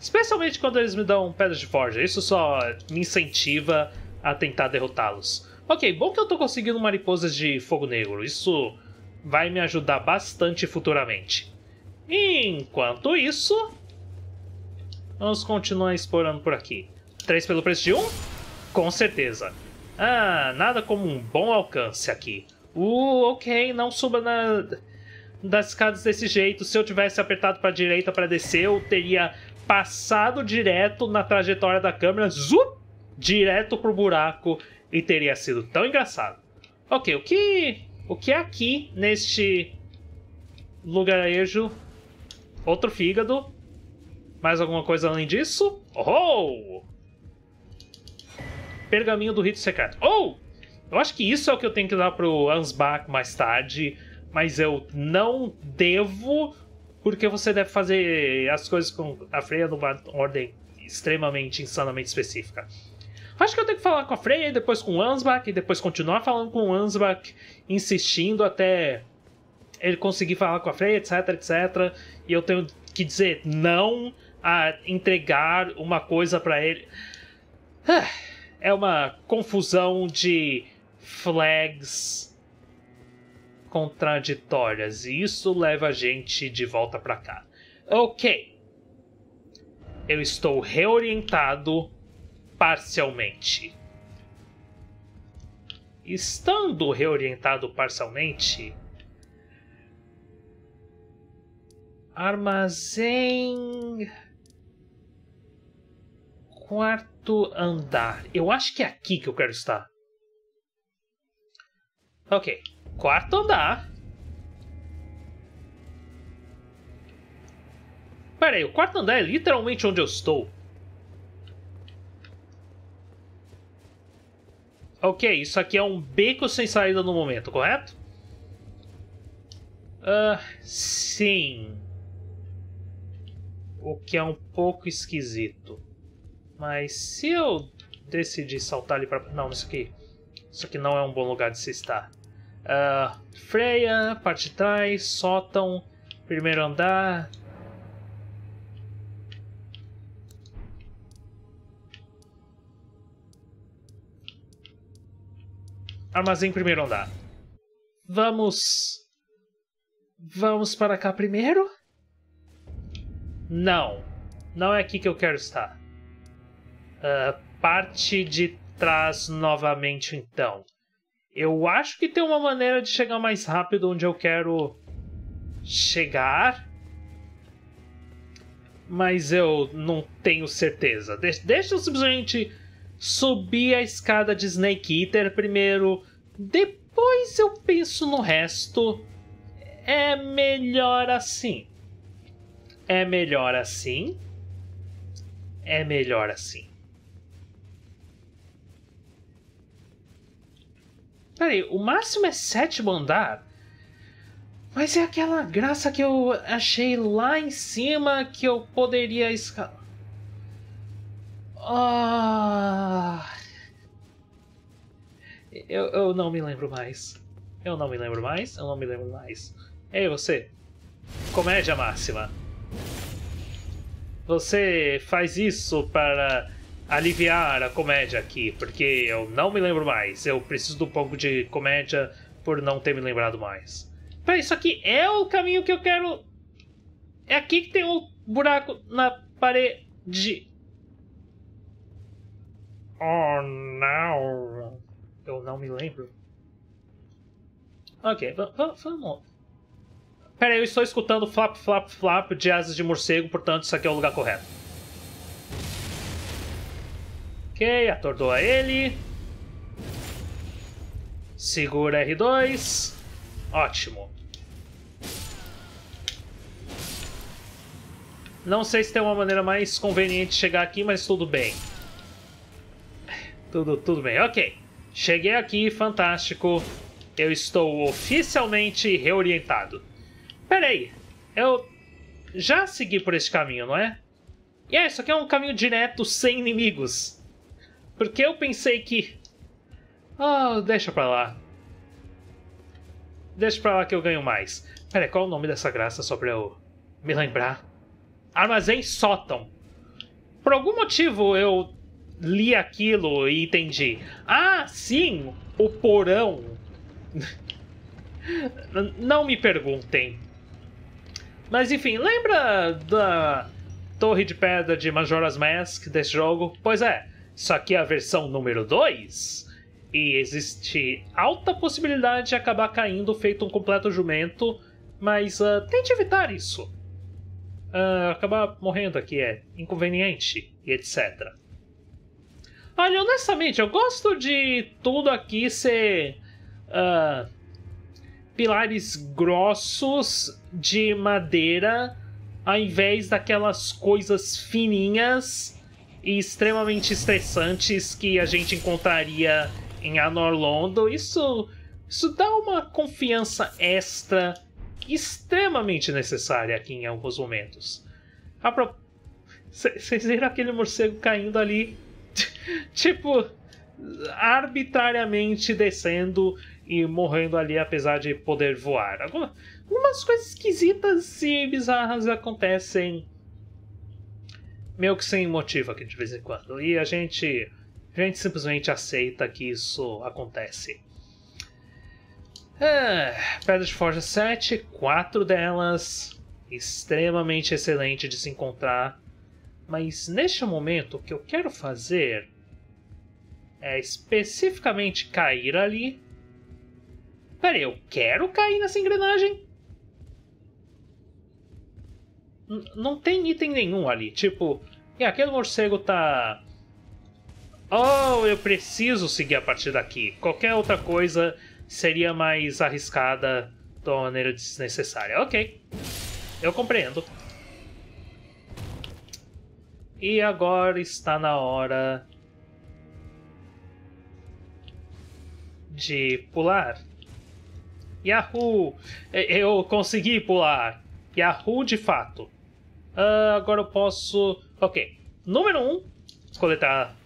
Especialmente quando eles me dão pedras de forja. Isso só me incentiva a tentar derrotá-los. Ok, bom que eu tô conseguindo mariposas de fogo negro. Isso vai me ajudar bastante futuramente. Enquanto isso, vamos continuar explorando por aqui. 3 pelo preço de 1? Um? Com certeza. Ah, nada como um bom alcance aqui. Uh, ok, não suba na... das escadas desse jeito. Se eu tivesse apertado para a direita para descer, eu teria passado direto na trajetória da câmera, zup, direto pro buraco e teria sido tão engraçado. Ok, o que o que é aqui neste lugarejo Outro fígado. Mais alguma coisa além disso? Oh! Pergaminho do Rito Secreto. Oh! Eu acho que isso é o que eu tenho que dar pro Ansbach mais tarde, mas eu não devo, porque você deve fazer as coisas com a Freya numa ordem extremamente, insanamente específica. Acho que eu tenho que falar com a Freya, e depois com o Ansbach, e depois continuar falando com o Ansbach, insistindo até ele conseguir falar com a Freya, etc, etc. E eu tenho que dizer não a entregar uma coisa para ele. Ah, é uma confusão de flags contraditórias e isso leva a gente de volta para cá. OK. Eu estou reorientado parcialmente. Estando reorientado parcialmente, Armazém. Quarto andar. Eu acho que é aqui que eu quero estar. Ok. Quarto andar. Pera aí, o quarto andar é literalmente onde eu estou. Ok, isso aqui é um beco sem saída no momento, correto? Uh, sim o que é um pouco esquisito. Mas se eu decidir saltar ali para não, isso aqui, isso aqui não é um bom lugar de se estar. Uh, freia, parte de trás, sótão, primeiro andar. Armazém primeiro andar. Vamos. Vamos para cá primeiro? Não, não é aqui que eu quero estar. Uh, parte de trás novamente, então. Eu acho que tem uma maneira de chegar mais rápido onde eu quero chegar. Mas eu não tenho certeza. De deixa eu simplesmente subir a escada de Snake Eater primeiro. Depois eu penso no resto. É melhor assim. É melhor assim. É melhor assim. Peraí, o máximo é sétimo andar? Mas é aquela graça que eu achei lá em cima que eu poderia escalar. Ah. Oh... Eu, eu não me lembro mais. Eu não me lembro mais, eu não me lembro mais. Ei, você! Comédia máxima! Você faz isso para aliviar a comédia aqui, porque eu não me lembro mais. Eu preciso de um pouco de comédia por não ter me lembrado mais. Peraí, então, isso aqui é o caminho que eu quero. É aqui que tem o um buraco na parede. Oh, não. Eu não me lembro. Ok, vamos. Pera, eu estou escutando flap, flap, flap de asas de morcego, portanto isso aqui é o lugar correto. Ok, atordoa ele. Segura R2. Ótimo. Não sei se tem uma maneira mais conveniente de chegar aqui, mas tudo bem. Tudo, tudo bem, ok. Cheguei aqui, fantástico. Eu estou oficialmente reorientado. Peraí, eu já segui por esse caminho, não é? E é, isso aqui é um caminho direto sem inimigos. Porque eu pensei que. Oh, deixa pra lá. Deixa pra lá que eu ganho mais. Peraí, qual é o nome dessa graça só pra eu me lembrar? Armazém sótão. Por algum motivo eu li aquilo e entendi. Ah, sim, o porão. Não me perguntem. Mas enfim, lembra da torre de pedra de Majora's Mask desse jogo? Pois é, só que a versão número 2 e existe alta possibilidade de acabar caindo feito um completo jumento, mas uh, tente evitar isso. Uh, acabar morrendo aqui é inconveniente e etc. Olha, honestamente, eu gosto de tudo aqui ser. Uh, pilares grossos de madeira, ao invés daquelas coisas fininhas e extremamente estressantes que a gente encontraria em Anor Londo. Isso, isso dá uma confiança extra extremamente necessária aqui em alguns momentos. A pro... Vocês viram aquele morcego caindo ali? tipo, arbitrariamente descendo e morrendo ali, apesar de poder voar. Algumas coisas esquisitas e bizarras acontecem meio que sem motivo aqui de vez em quando. E a gente, a gente simplesmente aceita que isso acontece. É, pedras de Forja 7, quatro delas extremamente excelente de se encontrar. Mas neste momento, o que eu quero fazer é especificamente cair ali Pera, eu quero cair nessa engrenagem. não tem item nenhum ali. Tipo, e aquele morcego tá. Oh, eu preciso seguir a partir daqui. Qualquer outra coisa seria mais arriscada de uma maneira desnecessária. Ok, eu compreendo. E agora está na hora de pular. Yahoo! É, é, eu consegui pular. Yahoo de fato. Uh, agora eu posso. Ok. Número 1, um, coletar.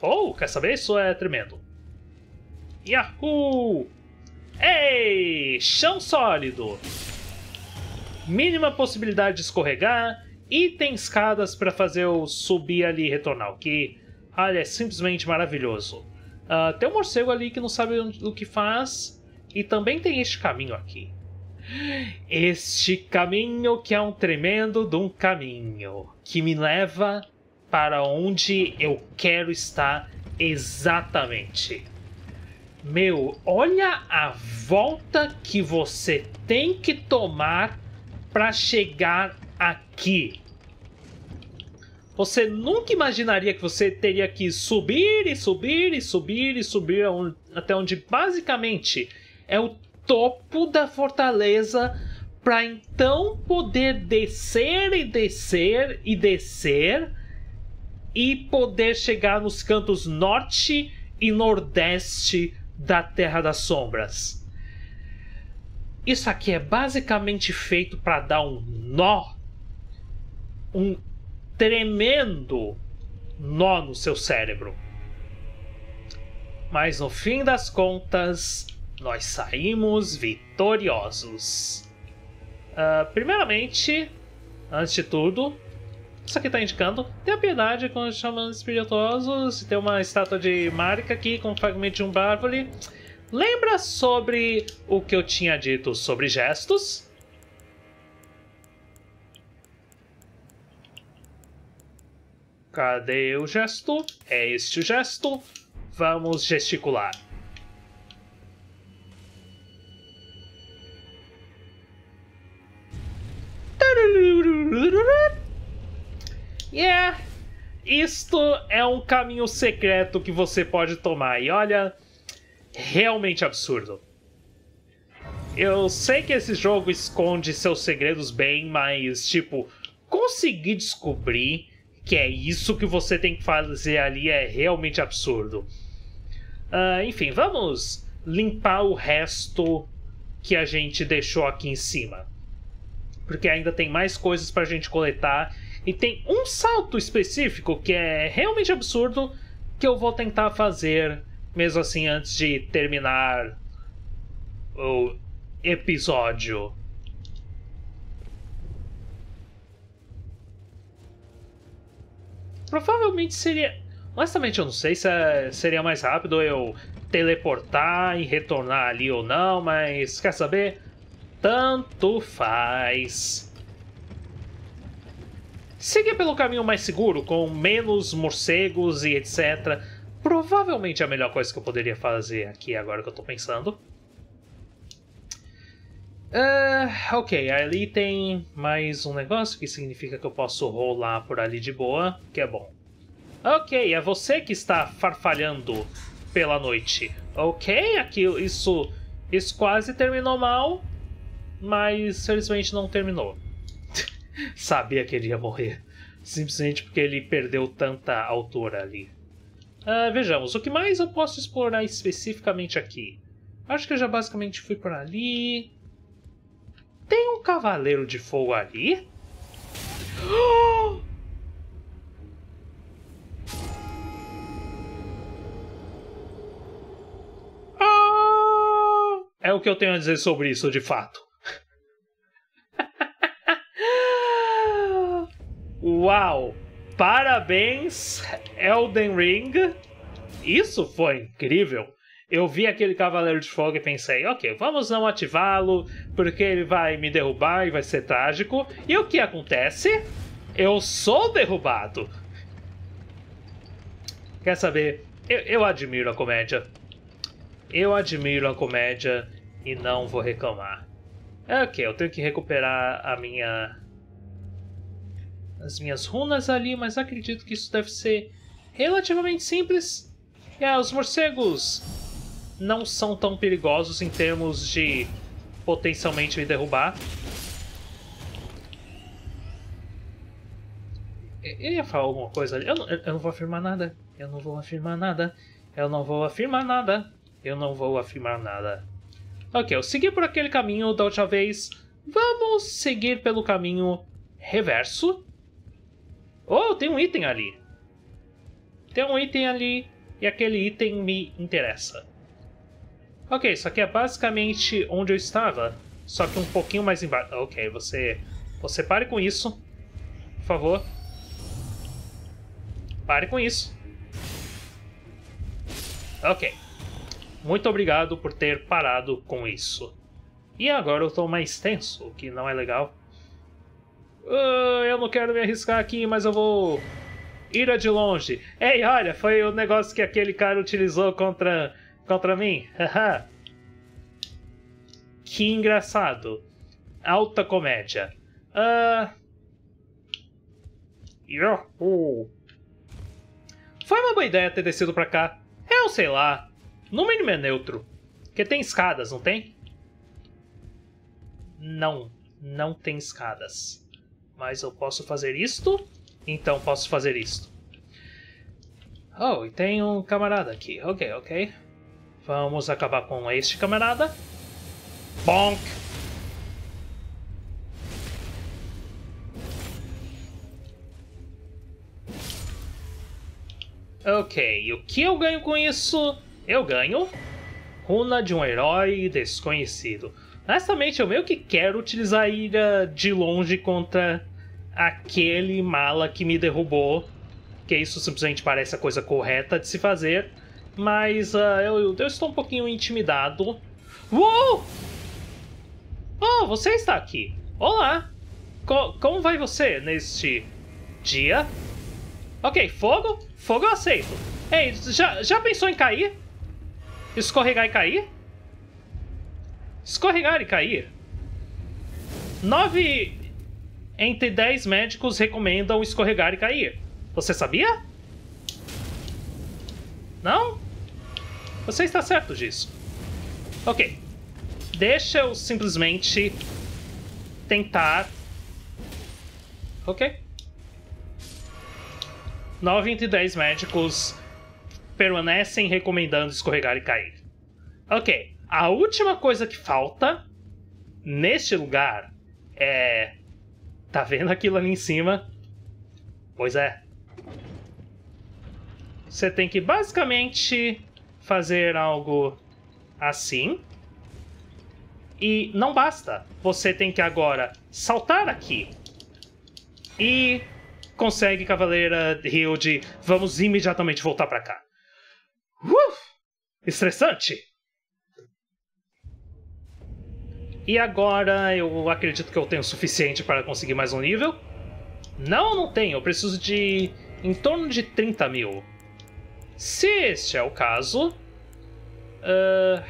Oh, quer saber? Isso é tremendo. Yahoo! Ei! Chão sólido! Mínima possibilidade de escorregar e tem escadas para fazer eu subir ali e retornar, o que, olha, é simplesmente maravilhoso. Uh, tem um morcego ali que não sabe o que faz, e também tem este caminho aqui. Este caminho que é um tremendo de um caminho que me leva para onde eu quero estar exatamente. Meu, olha a volta que você tem que tomar para chegar aqui. Você nunca imaginaria que você teria que subir e subir e subir e subir até onde basicamente é o topo da fortaleza para então poder descer e descer e descer e poder chegar nos cantos norte e nordeste da Terra das Sombras. Isso aqui é basicamente feito para dar um nó, um tremendo nó no seu cérebro. Mas no fim das contas, nós saímos vitoriosos. Uh, primeiramente, antes de tudo, isso aqui está indicando tenha piedade com os chamados espirituosos. Tem uma estátua de Marika aqui com um fragmento de um árvore. Lembra sobre o que eu tinha dito sobre gestos? Cadê o gesto? É este o gesto. Vamos gesticular. Yeah, isto é um caminho secreto que você pode tomar. E olha, realmente absurdo. Eu sei que esse jogo esconde seus segredos bem, mas, tipo, conseguir descobrir que é isso que você tem que fazer ali é realmente absurdo. Uh, enfim, vamos limpar o resto que a gente deixou aqui em cima porque ainda tem mais coisas para a gente coletar. E tem um salto específico que é realmente absurdo que eu vou tentar fazer mesmo assim antes de terminar o episódio. Provavelmente seria. Honestamente, eu não sei se é, seria mais rápido eu teleportar e retornar ali ou não, mas quer saber? tanto faz. Seguir pelo caminho mais seguro, com menos morcegos e etc. Provavelmente a melhor coisa que eu poderia fazer aqui agora que eu tô pensando. Uh, ok, ali tem mais um negócio que significa que eu posso rolar por ali de boa, que é bom. Ok, é você que está farfalhando pela noite. Ok, aqui isso, isso quase terminou mal mas felizmente não terminou. Sabia que ele ia morrer, simplesmente porque ele perdeu tanta altura ali. Uh, vejamos, o que mais eu posso explorar especificamente aqui? Acho que eu já basicamente fui por ali. Tem um cavaleiro de fogo ali? Ah! É o que eu tenho a dizer sobre isso de fato. Uau! Parabéns, Elden Ring! Isso foi incrível! Eu vi aquele Cavaleiro de Fogo e pensei, ok, vamos não ativá-lo, porque ele vai me derrubar e vai ser trágico. E o que acontece? Eu sou derrubado! Quer saber? Eu, eu admiro a comédia. Eu admiro a comédia e não vou reclamar. Ok, eu tenho que recuperar a minha as minhas runas ali, mas acredito que isso deve ser relativamente simples. É, os morcegos não são tão perigosos em termos de potencialmente me derrubar. Ele ia falar alguma coisa ali. Eu não, eu não vou afirmar nada. Eu não vou afirmar nada. Eu não vou afirmar nada. Eu não vou afirmar nada. Ok, eu segui por aquele caminho da última vez. Vamos seguir pelo caminho reverso. Oh, tem um item ali. Tem um item ali e aquele item me interessa. Ok, isso aqui é basicamente onde eu estava, só que um pouquinho mais embaixo. Ok, você, você pare com isso, por favor. Pare com isso. Ok. Muito obrigado por ter parado com isso. E agora eu estou mais tenso, o que não é legal. Uh, eu não quero me arriscar aqui, mas eu vou. ir de longe. Ei, olha, foi o negócio que aquele cara utilizou contra, contra mim. que engraçado. Alta comédia. Uh... Ah. Yahoo. Foi uma boa ideia ter descido pra cá. Eu sei lá. No mínimo é neutro. Porque tem escadas, não tem? Não, não tem escadas. Mas eu posso fazer isto, então posso fazer isto. Oh, e tem um camarada aqui. Ok, ok. Vamos acabar com este camarada. Bonk! Ok, o que eu ganho com isso? Eu ganho runa de um herói desconhecido. Honestamente, eu meio que quero utilizar a ira de longe contra aquele mala que me derrubou. Que isso simplesmente parece a coisa correta de se fazer. Mas uh, eu, eu, estou um pouquinho intimidado. Uou! Oh, você está aqui. Olá! Co como vai você neste dia? Ok, fogo? Fogo eu aceito. Ei, já, já pensou em cair? Escorregar e cair? escorregar e cair. 9 entre 10 médicos recomendam escorregar e cair. Você sabia? Não? Você está certo disso. Ok. Deixa eu simplesmente tentar. Ok. 9 entre 10 médicos permanecem recomendando escorregar e cair. Ok. A última coisa que falta neste lugar é. Tá vendo aquilo ali em cima? Pois é. Você tem que basicamente fazer algo assim. E não basta. Você tem que agora saltar aqui. E consegue, Cavaleira Hilde. de vamos imediatamente voltar para cá. Uff, Estressante! E agora eu acredito que eu tenho o suficiente para conseguir mais um nível. Não, não tenho. Eu preciso de em torno de 30 mil. Se este é o caso... Uh...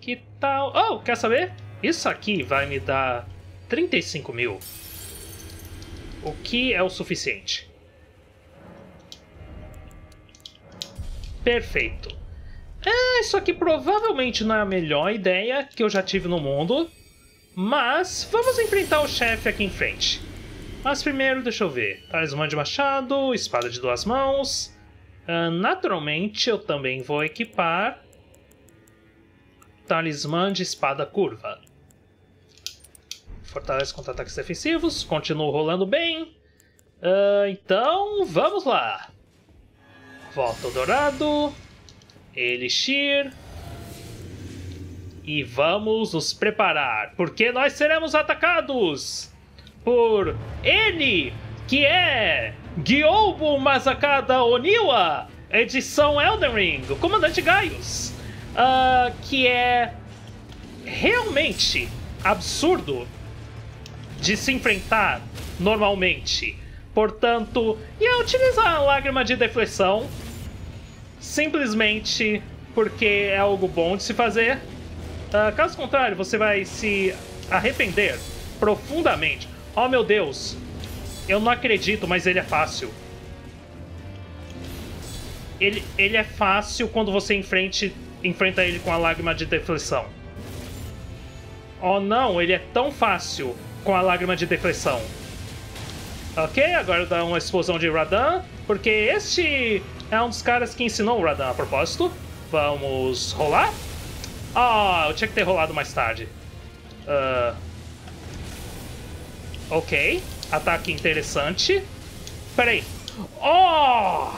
Que tal... Oh, quer saber? Isso aqui vai me dar 35 mil. O que é o suficiente. Perfeito. É, isso aqui provavelmente não é a melhor ideia que eu já tive no mundo, mas vamos enfrentar o chefe aqui em frente. Mas primeiro, deixa eu ver. Talismã de machado, espada de duas mãos. Uh, naturalmente, eu também vou equipar talismã de espada curva. Fortalece contra ataques defensivos. Continuo rolando bem. Uh, então, vamos lá. Volta dourado. Elixir. E vamos nos preparar, porque nós seremos atacados por ele, que é Gyobu Masakada Oniwa, edição Elden Ring, o Comandante Gaius, uh, que é realmente absurdo de se enfrentar normalmente. Portanto, ia utilizar a lágrima de deflexão simplesmente porque é algo bom de se fazer. Uh, caso contrário, você vai se arrepender profundamente. Oh meu Deus, eu não acredito, mas ele é fácil. Ele, ele é fácil quando você enfrente, enfrenta ele com a lágrima de deflexão. Oh não, ele é tão fácil com a lágrima de deflexão. Ok, agora dá uma explosão de Radan, porque este é um dos caras que ensinou o Radan a propósito. Vamos rolar? Ah, eu tinha que ter rolado mais tarde. Uh... Ok. Ataque interessante. Peraí. Oh!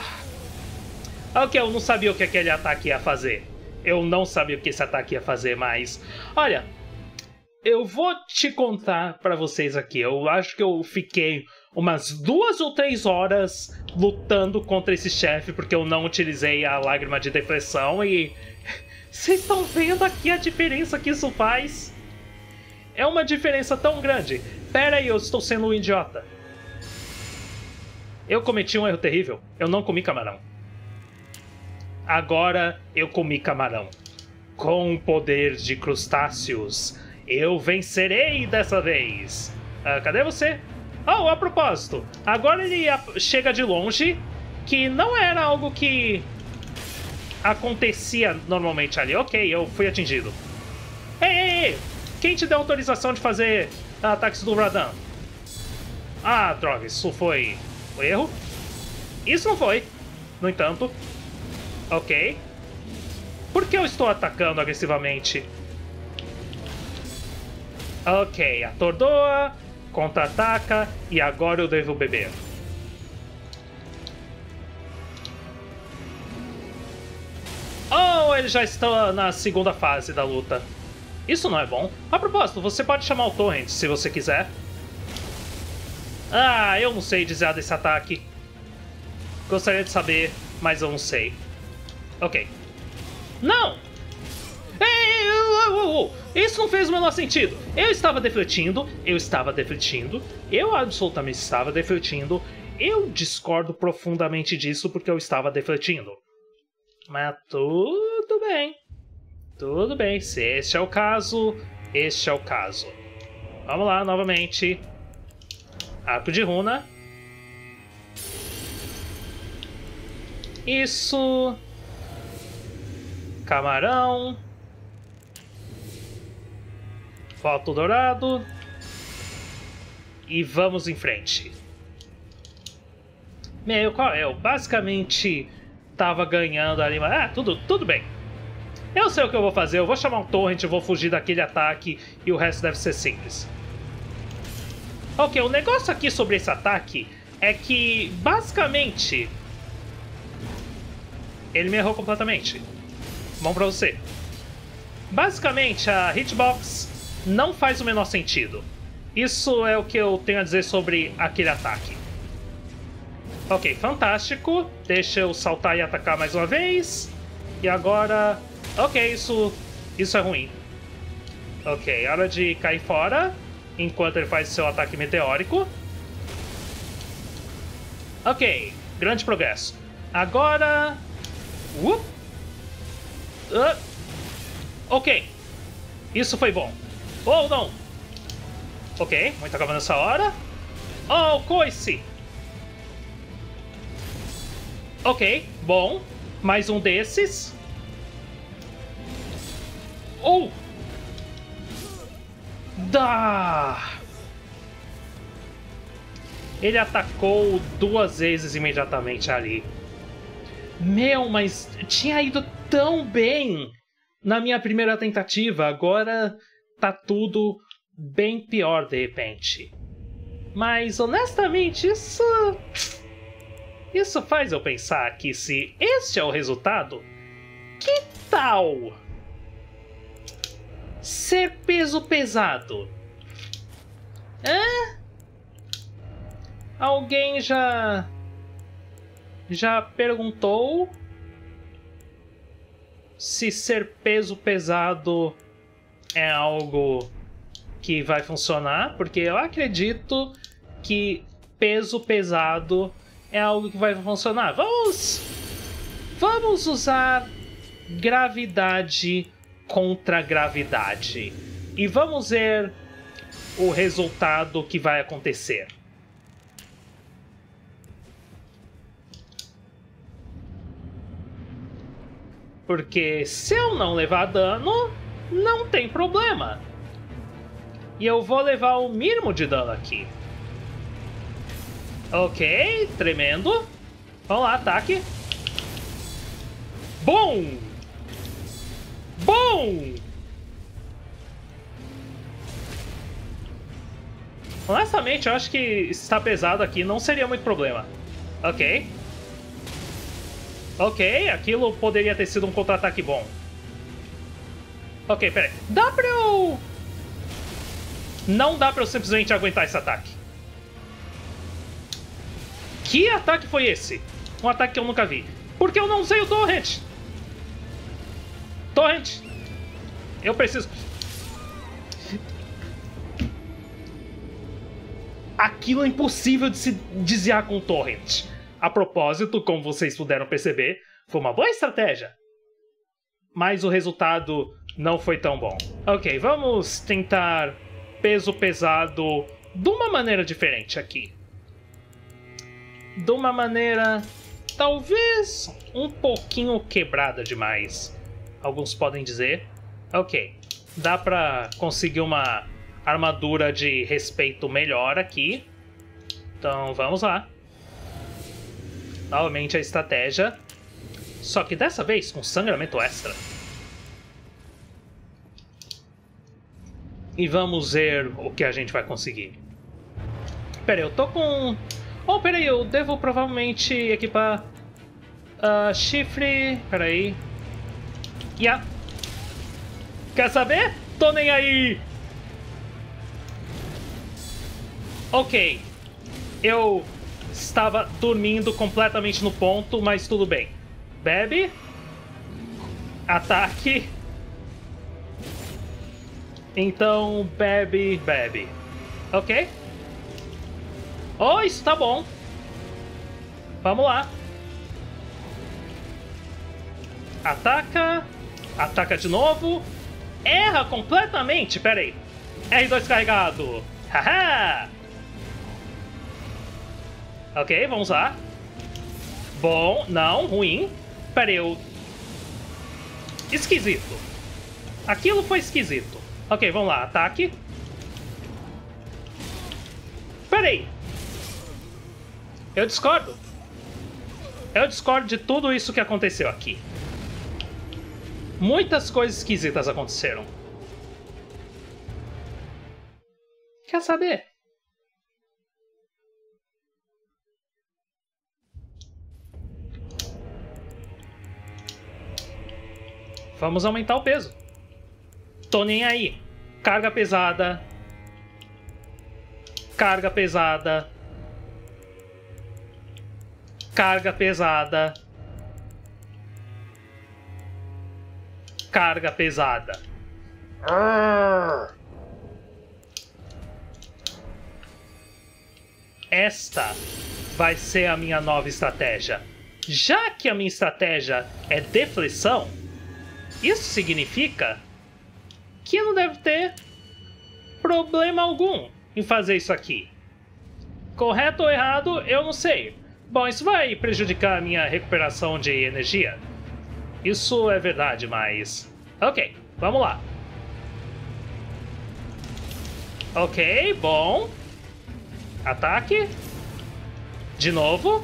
Ok, eu não sabia o que aquele ataque ia fazer. Eu não sabia o que esse ataque ia fazer, mas... Olha, eu vou te contar para vocês aqui. Eu acho que eu fiquei umas duas ou três horas lutando contra esse chefe, porque eu não utilizei a lágrima de depressão e. Vocês estão vendo aqui a diferença que isso faz? É uma diferença tão grande. Pera aí, eu estou sendo um idiota. Eu cometi um erro terrível. Eu não comi camarão. Agora eu comi camarão. Com o poder de crustáceos, eu vencerei dessa vez. Ah, cadê você? Oh, a propósito, agora ele chega de longe, que não era algo que acontecia normalmente ali. Ok, eu fui atingido. Ei, ei, ei! Quem te deu autorização de fazer ataques do Radan? Ah, droga, isso foi um erro? Isso não foi. No entanto, ok. Por que eu estou atacando agressivamente? Ok, atordoa, contra-ataca e agora eu devo beber. Oh, eles já estão na segunda fase da luta. Isso não é bom. A propósito, você pode chamar o Torrent se você quiser. Ah, eu não sei dizer desse ataque. Gostaria de saber, mas eu não sei. Ok. Não! Ei, isso não fez o menor sentido. Eu estava defletindo, eu estava defletindo, eu absolutamente estava defletindo. Eu discordo profundamente disso porque eu estava defletindo. Mas tudo bem. Tudo bem, se este é o caso, este é o caso. Vamos lá, novamente. Arco de runa. Isso. Camarão. Foto dourado. E vamos em frente. Meu, qual é? Eu basicamente tava ganhando ali, mas. Ah, tudo, tudo bem. Eu sei o que eu vou fazer, eu vou chamar um torrent, e vou fugir daquele ataque e o resto deve ser simples. Ok, o negócio aqui sobre esse ataque é que, basicamente, ele me errou completamente. Bom pra você. Basicamente, a hitbox não faz o menor sentido. Isso é o que eu tenho a dizer sobre aquele ataque. Ok, fantástico. Deixa eu saltar e atacar mais uma vez. E agora... Ok, isso, isso é ruim. Ok, é hora de cair fora. Enquanto ele faz seu ataque meteórico. Ok, grande progresso. Agora... Uh. Uh. Ok, isso foi bom. Ou não! Ok, muito acabando essa hora. Oh, coice! Ok, bom. Mais um desses. Oh. Uh! Da. Ele atacou duas vezes imediatamente ali. Meu, mas tinha ido tão bem na minha primeira tentativa, agora tá tudo bem pior de repente. Mas honestamente, isso. Isso faz eu pensar que se este é o resultado, que tal ser peso pesado? Hã? Alguém já já perguntou se ser peso pesado é algo que vai funcionar, porque eu acredito que peso pesado é algo que vai funcionar. Vamos vamos usar gravidade contra gravidade e vamos ver o resultado que vai acontecer. Porque se eu não levar dano, não tem problema. E eu vou levar o mínimo de dano aqui. Ok, tremendo. Vamos lá, ataque. Bom! Bom! Honestamente, eu acho que está pesado aqui não seria muito problema. Ok. Ok, aquilo poderia ter sido um contra-ataque bom. Ok, peraí. Dá pra eu... Não dá pra eu simplesmente aguentar esse ataque. Que ataque foi esse? Um ataque que eu nunca vi. Porque eu não usei o Torrent. Torrent. Eu preciso... Aquilo é impossível de se desviar com o Torrent. A propósito, como vocês puderam perceber, foi uma boa estratégia. Mas o resultado não foi tão bom. Ok, vamos tentar peso pesado de uma maneira diferente aqui. De uma maneira talvez um pouquinho quebrada demais, alguns podem dizer. Ok, dá pra conseguir uma armadura de respeito melhor aqui. Então vamos lá. Novamente a estratégia. Só que dessa vez com sangramento extra. e vamos ver o que a gente vai conseguir. Pera aí, eu tô com... Oh, pera aí, eu devo provavelmente equipar uh, chifre... Pera aí. Yeah. Quer saber? Tô nem aí! Ok. Eu estava dormindo completamente no ponto, mas tudo bem. Bebe. Ataque. Então bebe, bebe. Ok? Oh, isso tá bom. Vamos lá. Ataca. Ataca de novo. Erra completamente. Pera aí. R2 carregado. Haha! ok, vamos lá. Bom, não, ruim. Pera aí, eu... Esquisito. Aquilo foi esquisito. Ok, vamos lá. Ataque. Peraí. Eu discordo. Eu discordo de tudo isso que aconteceu aqui. Muitas coisas esquisitas aconteceram. Quer saber? Vamos aumentar o peso. Tô nem aí. Carga pesada. Carga pesada. Carga pesada. Carga pesada. Esta vai ser a minha nova estratégia. Já que a minha estratégia é deflexão, isso significa que não deve ter problema algum em fazer isso aqui. Correto ou errado, eu não sei. Bom, isso vai prejudicar a minha recuperação de energia. Isso é verdade, mas. Ok, vamos lá. Ok, bom. Ataque. De novo.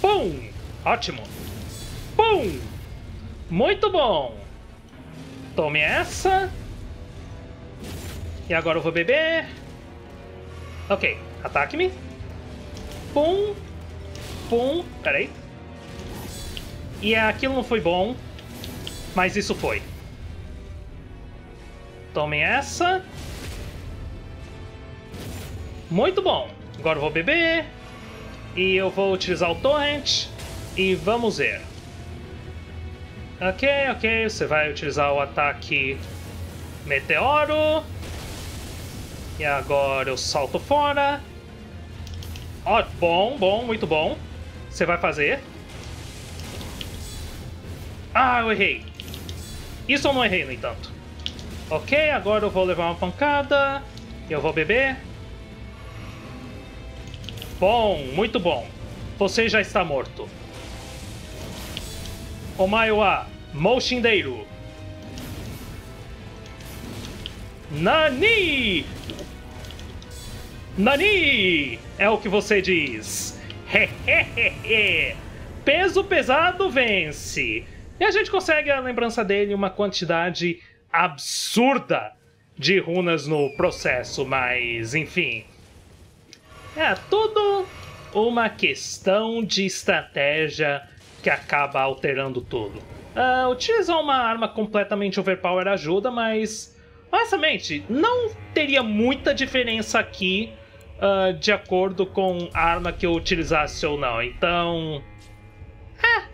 Pum! Ótimo. Pum! Muito bom! Tome essa. E agora eu vou beber. Ok, ataque-me. Pum. Pum. Peraí. E aquilo não foi bom, mas isso foi. Tome essa. Muito bom. Agora eu vou beber. E eu vou utilizar o torrent. E vamos ver. Ok, ok, você vai utilizar o ataque Meteoro. E agora eu salto fora. Ó, oh, bom, bom, muito bom. Você vai fazer. Ah, eu errei. Isso eu não errei, no entanto. Ok, agora eu vou levar uma pancada. Eu vou beber. Bom, muito bom. Você já está morto. Omaiwa, Mochindeiro. Nani! Nani! É o que você diz. Peso pesado vence. E a gente consegue a lembrança dele uma quantidade absurda de runas no processo, mas enfim. É tudo uma questão de estratégia que acaba alterando tudo. Uh, utilizar uma arma completamente overpower ajuda, mas honestamente, não teria muita diferença aqui uh, de acordo com a arma que eu utilizasse ou não. Então. É,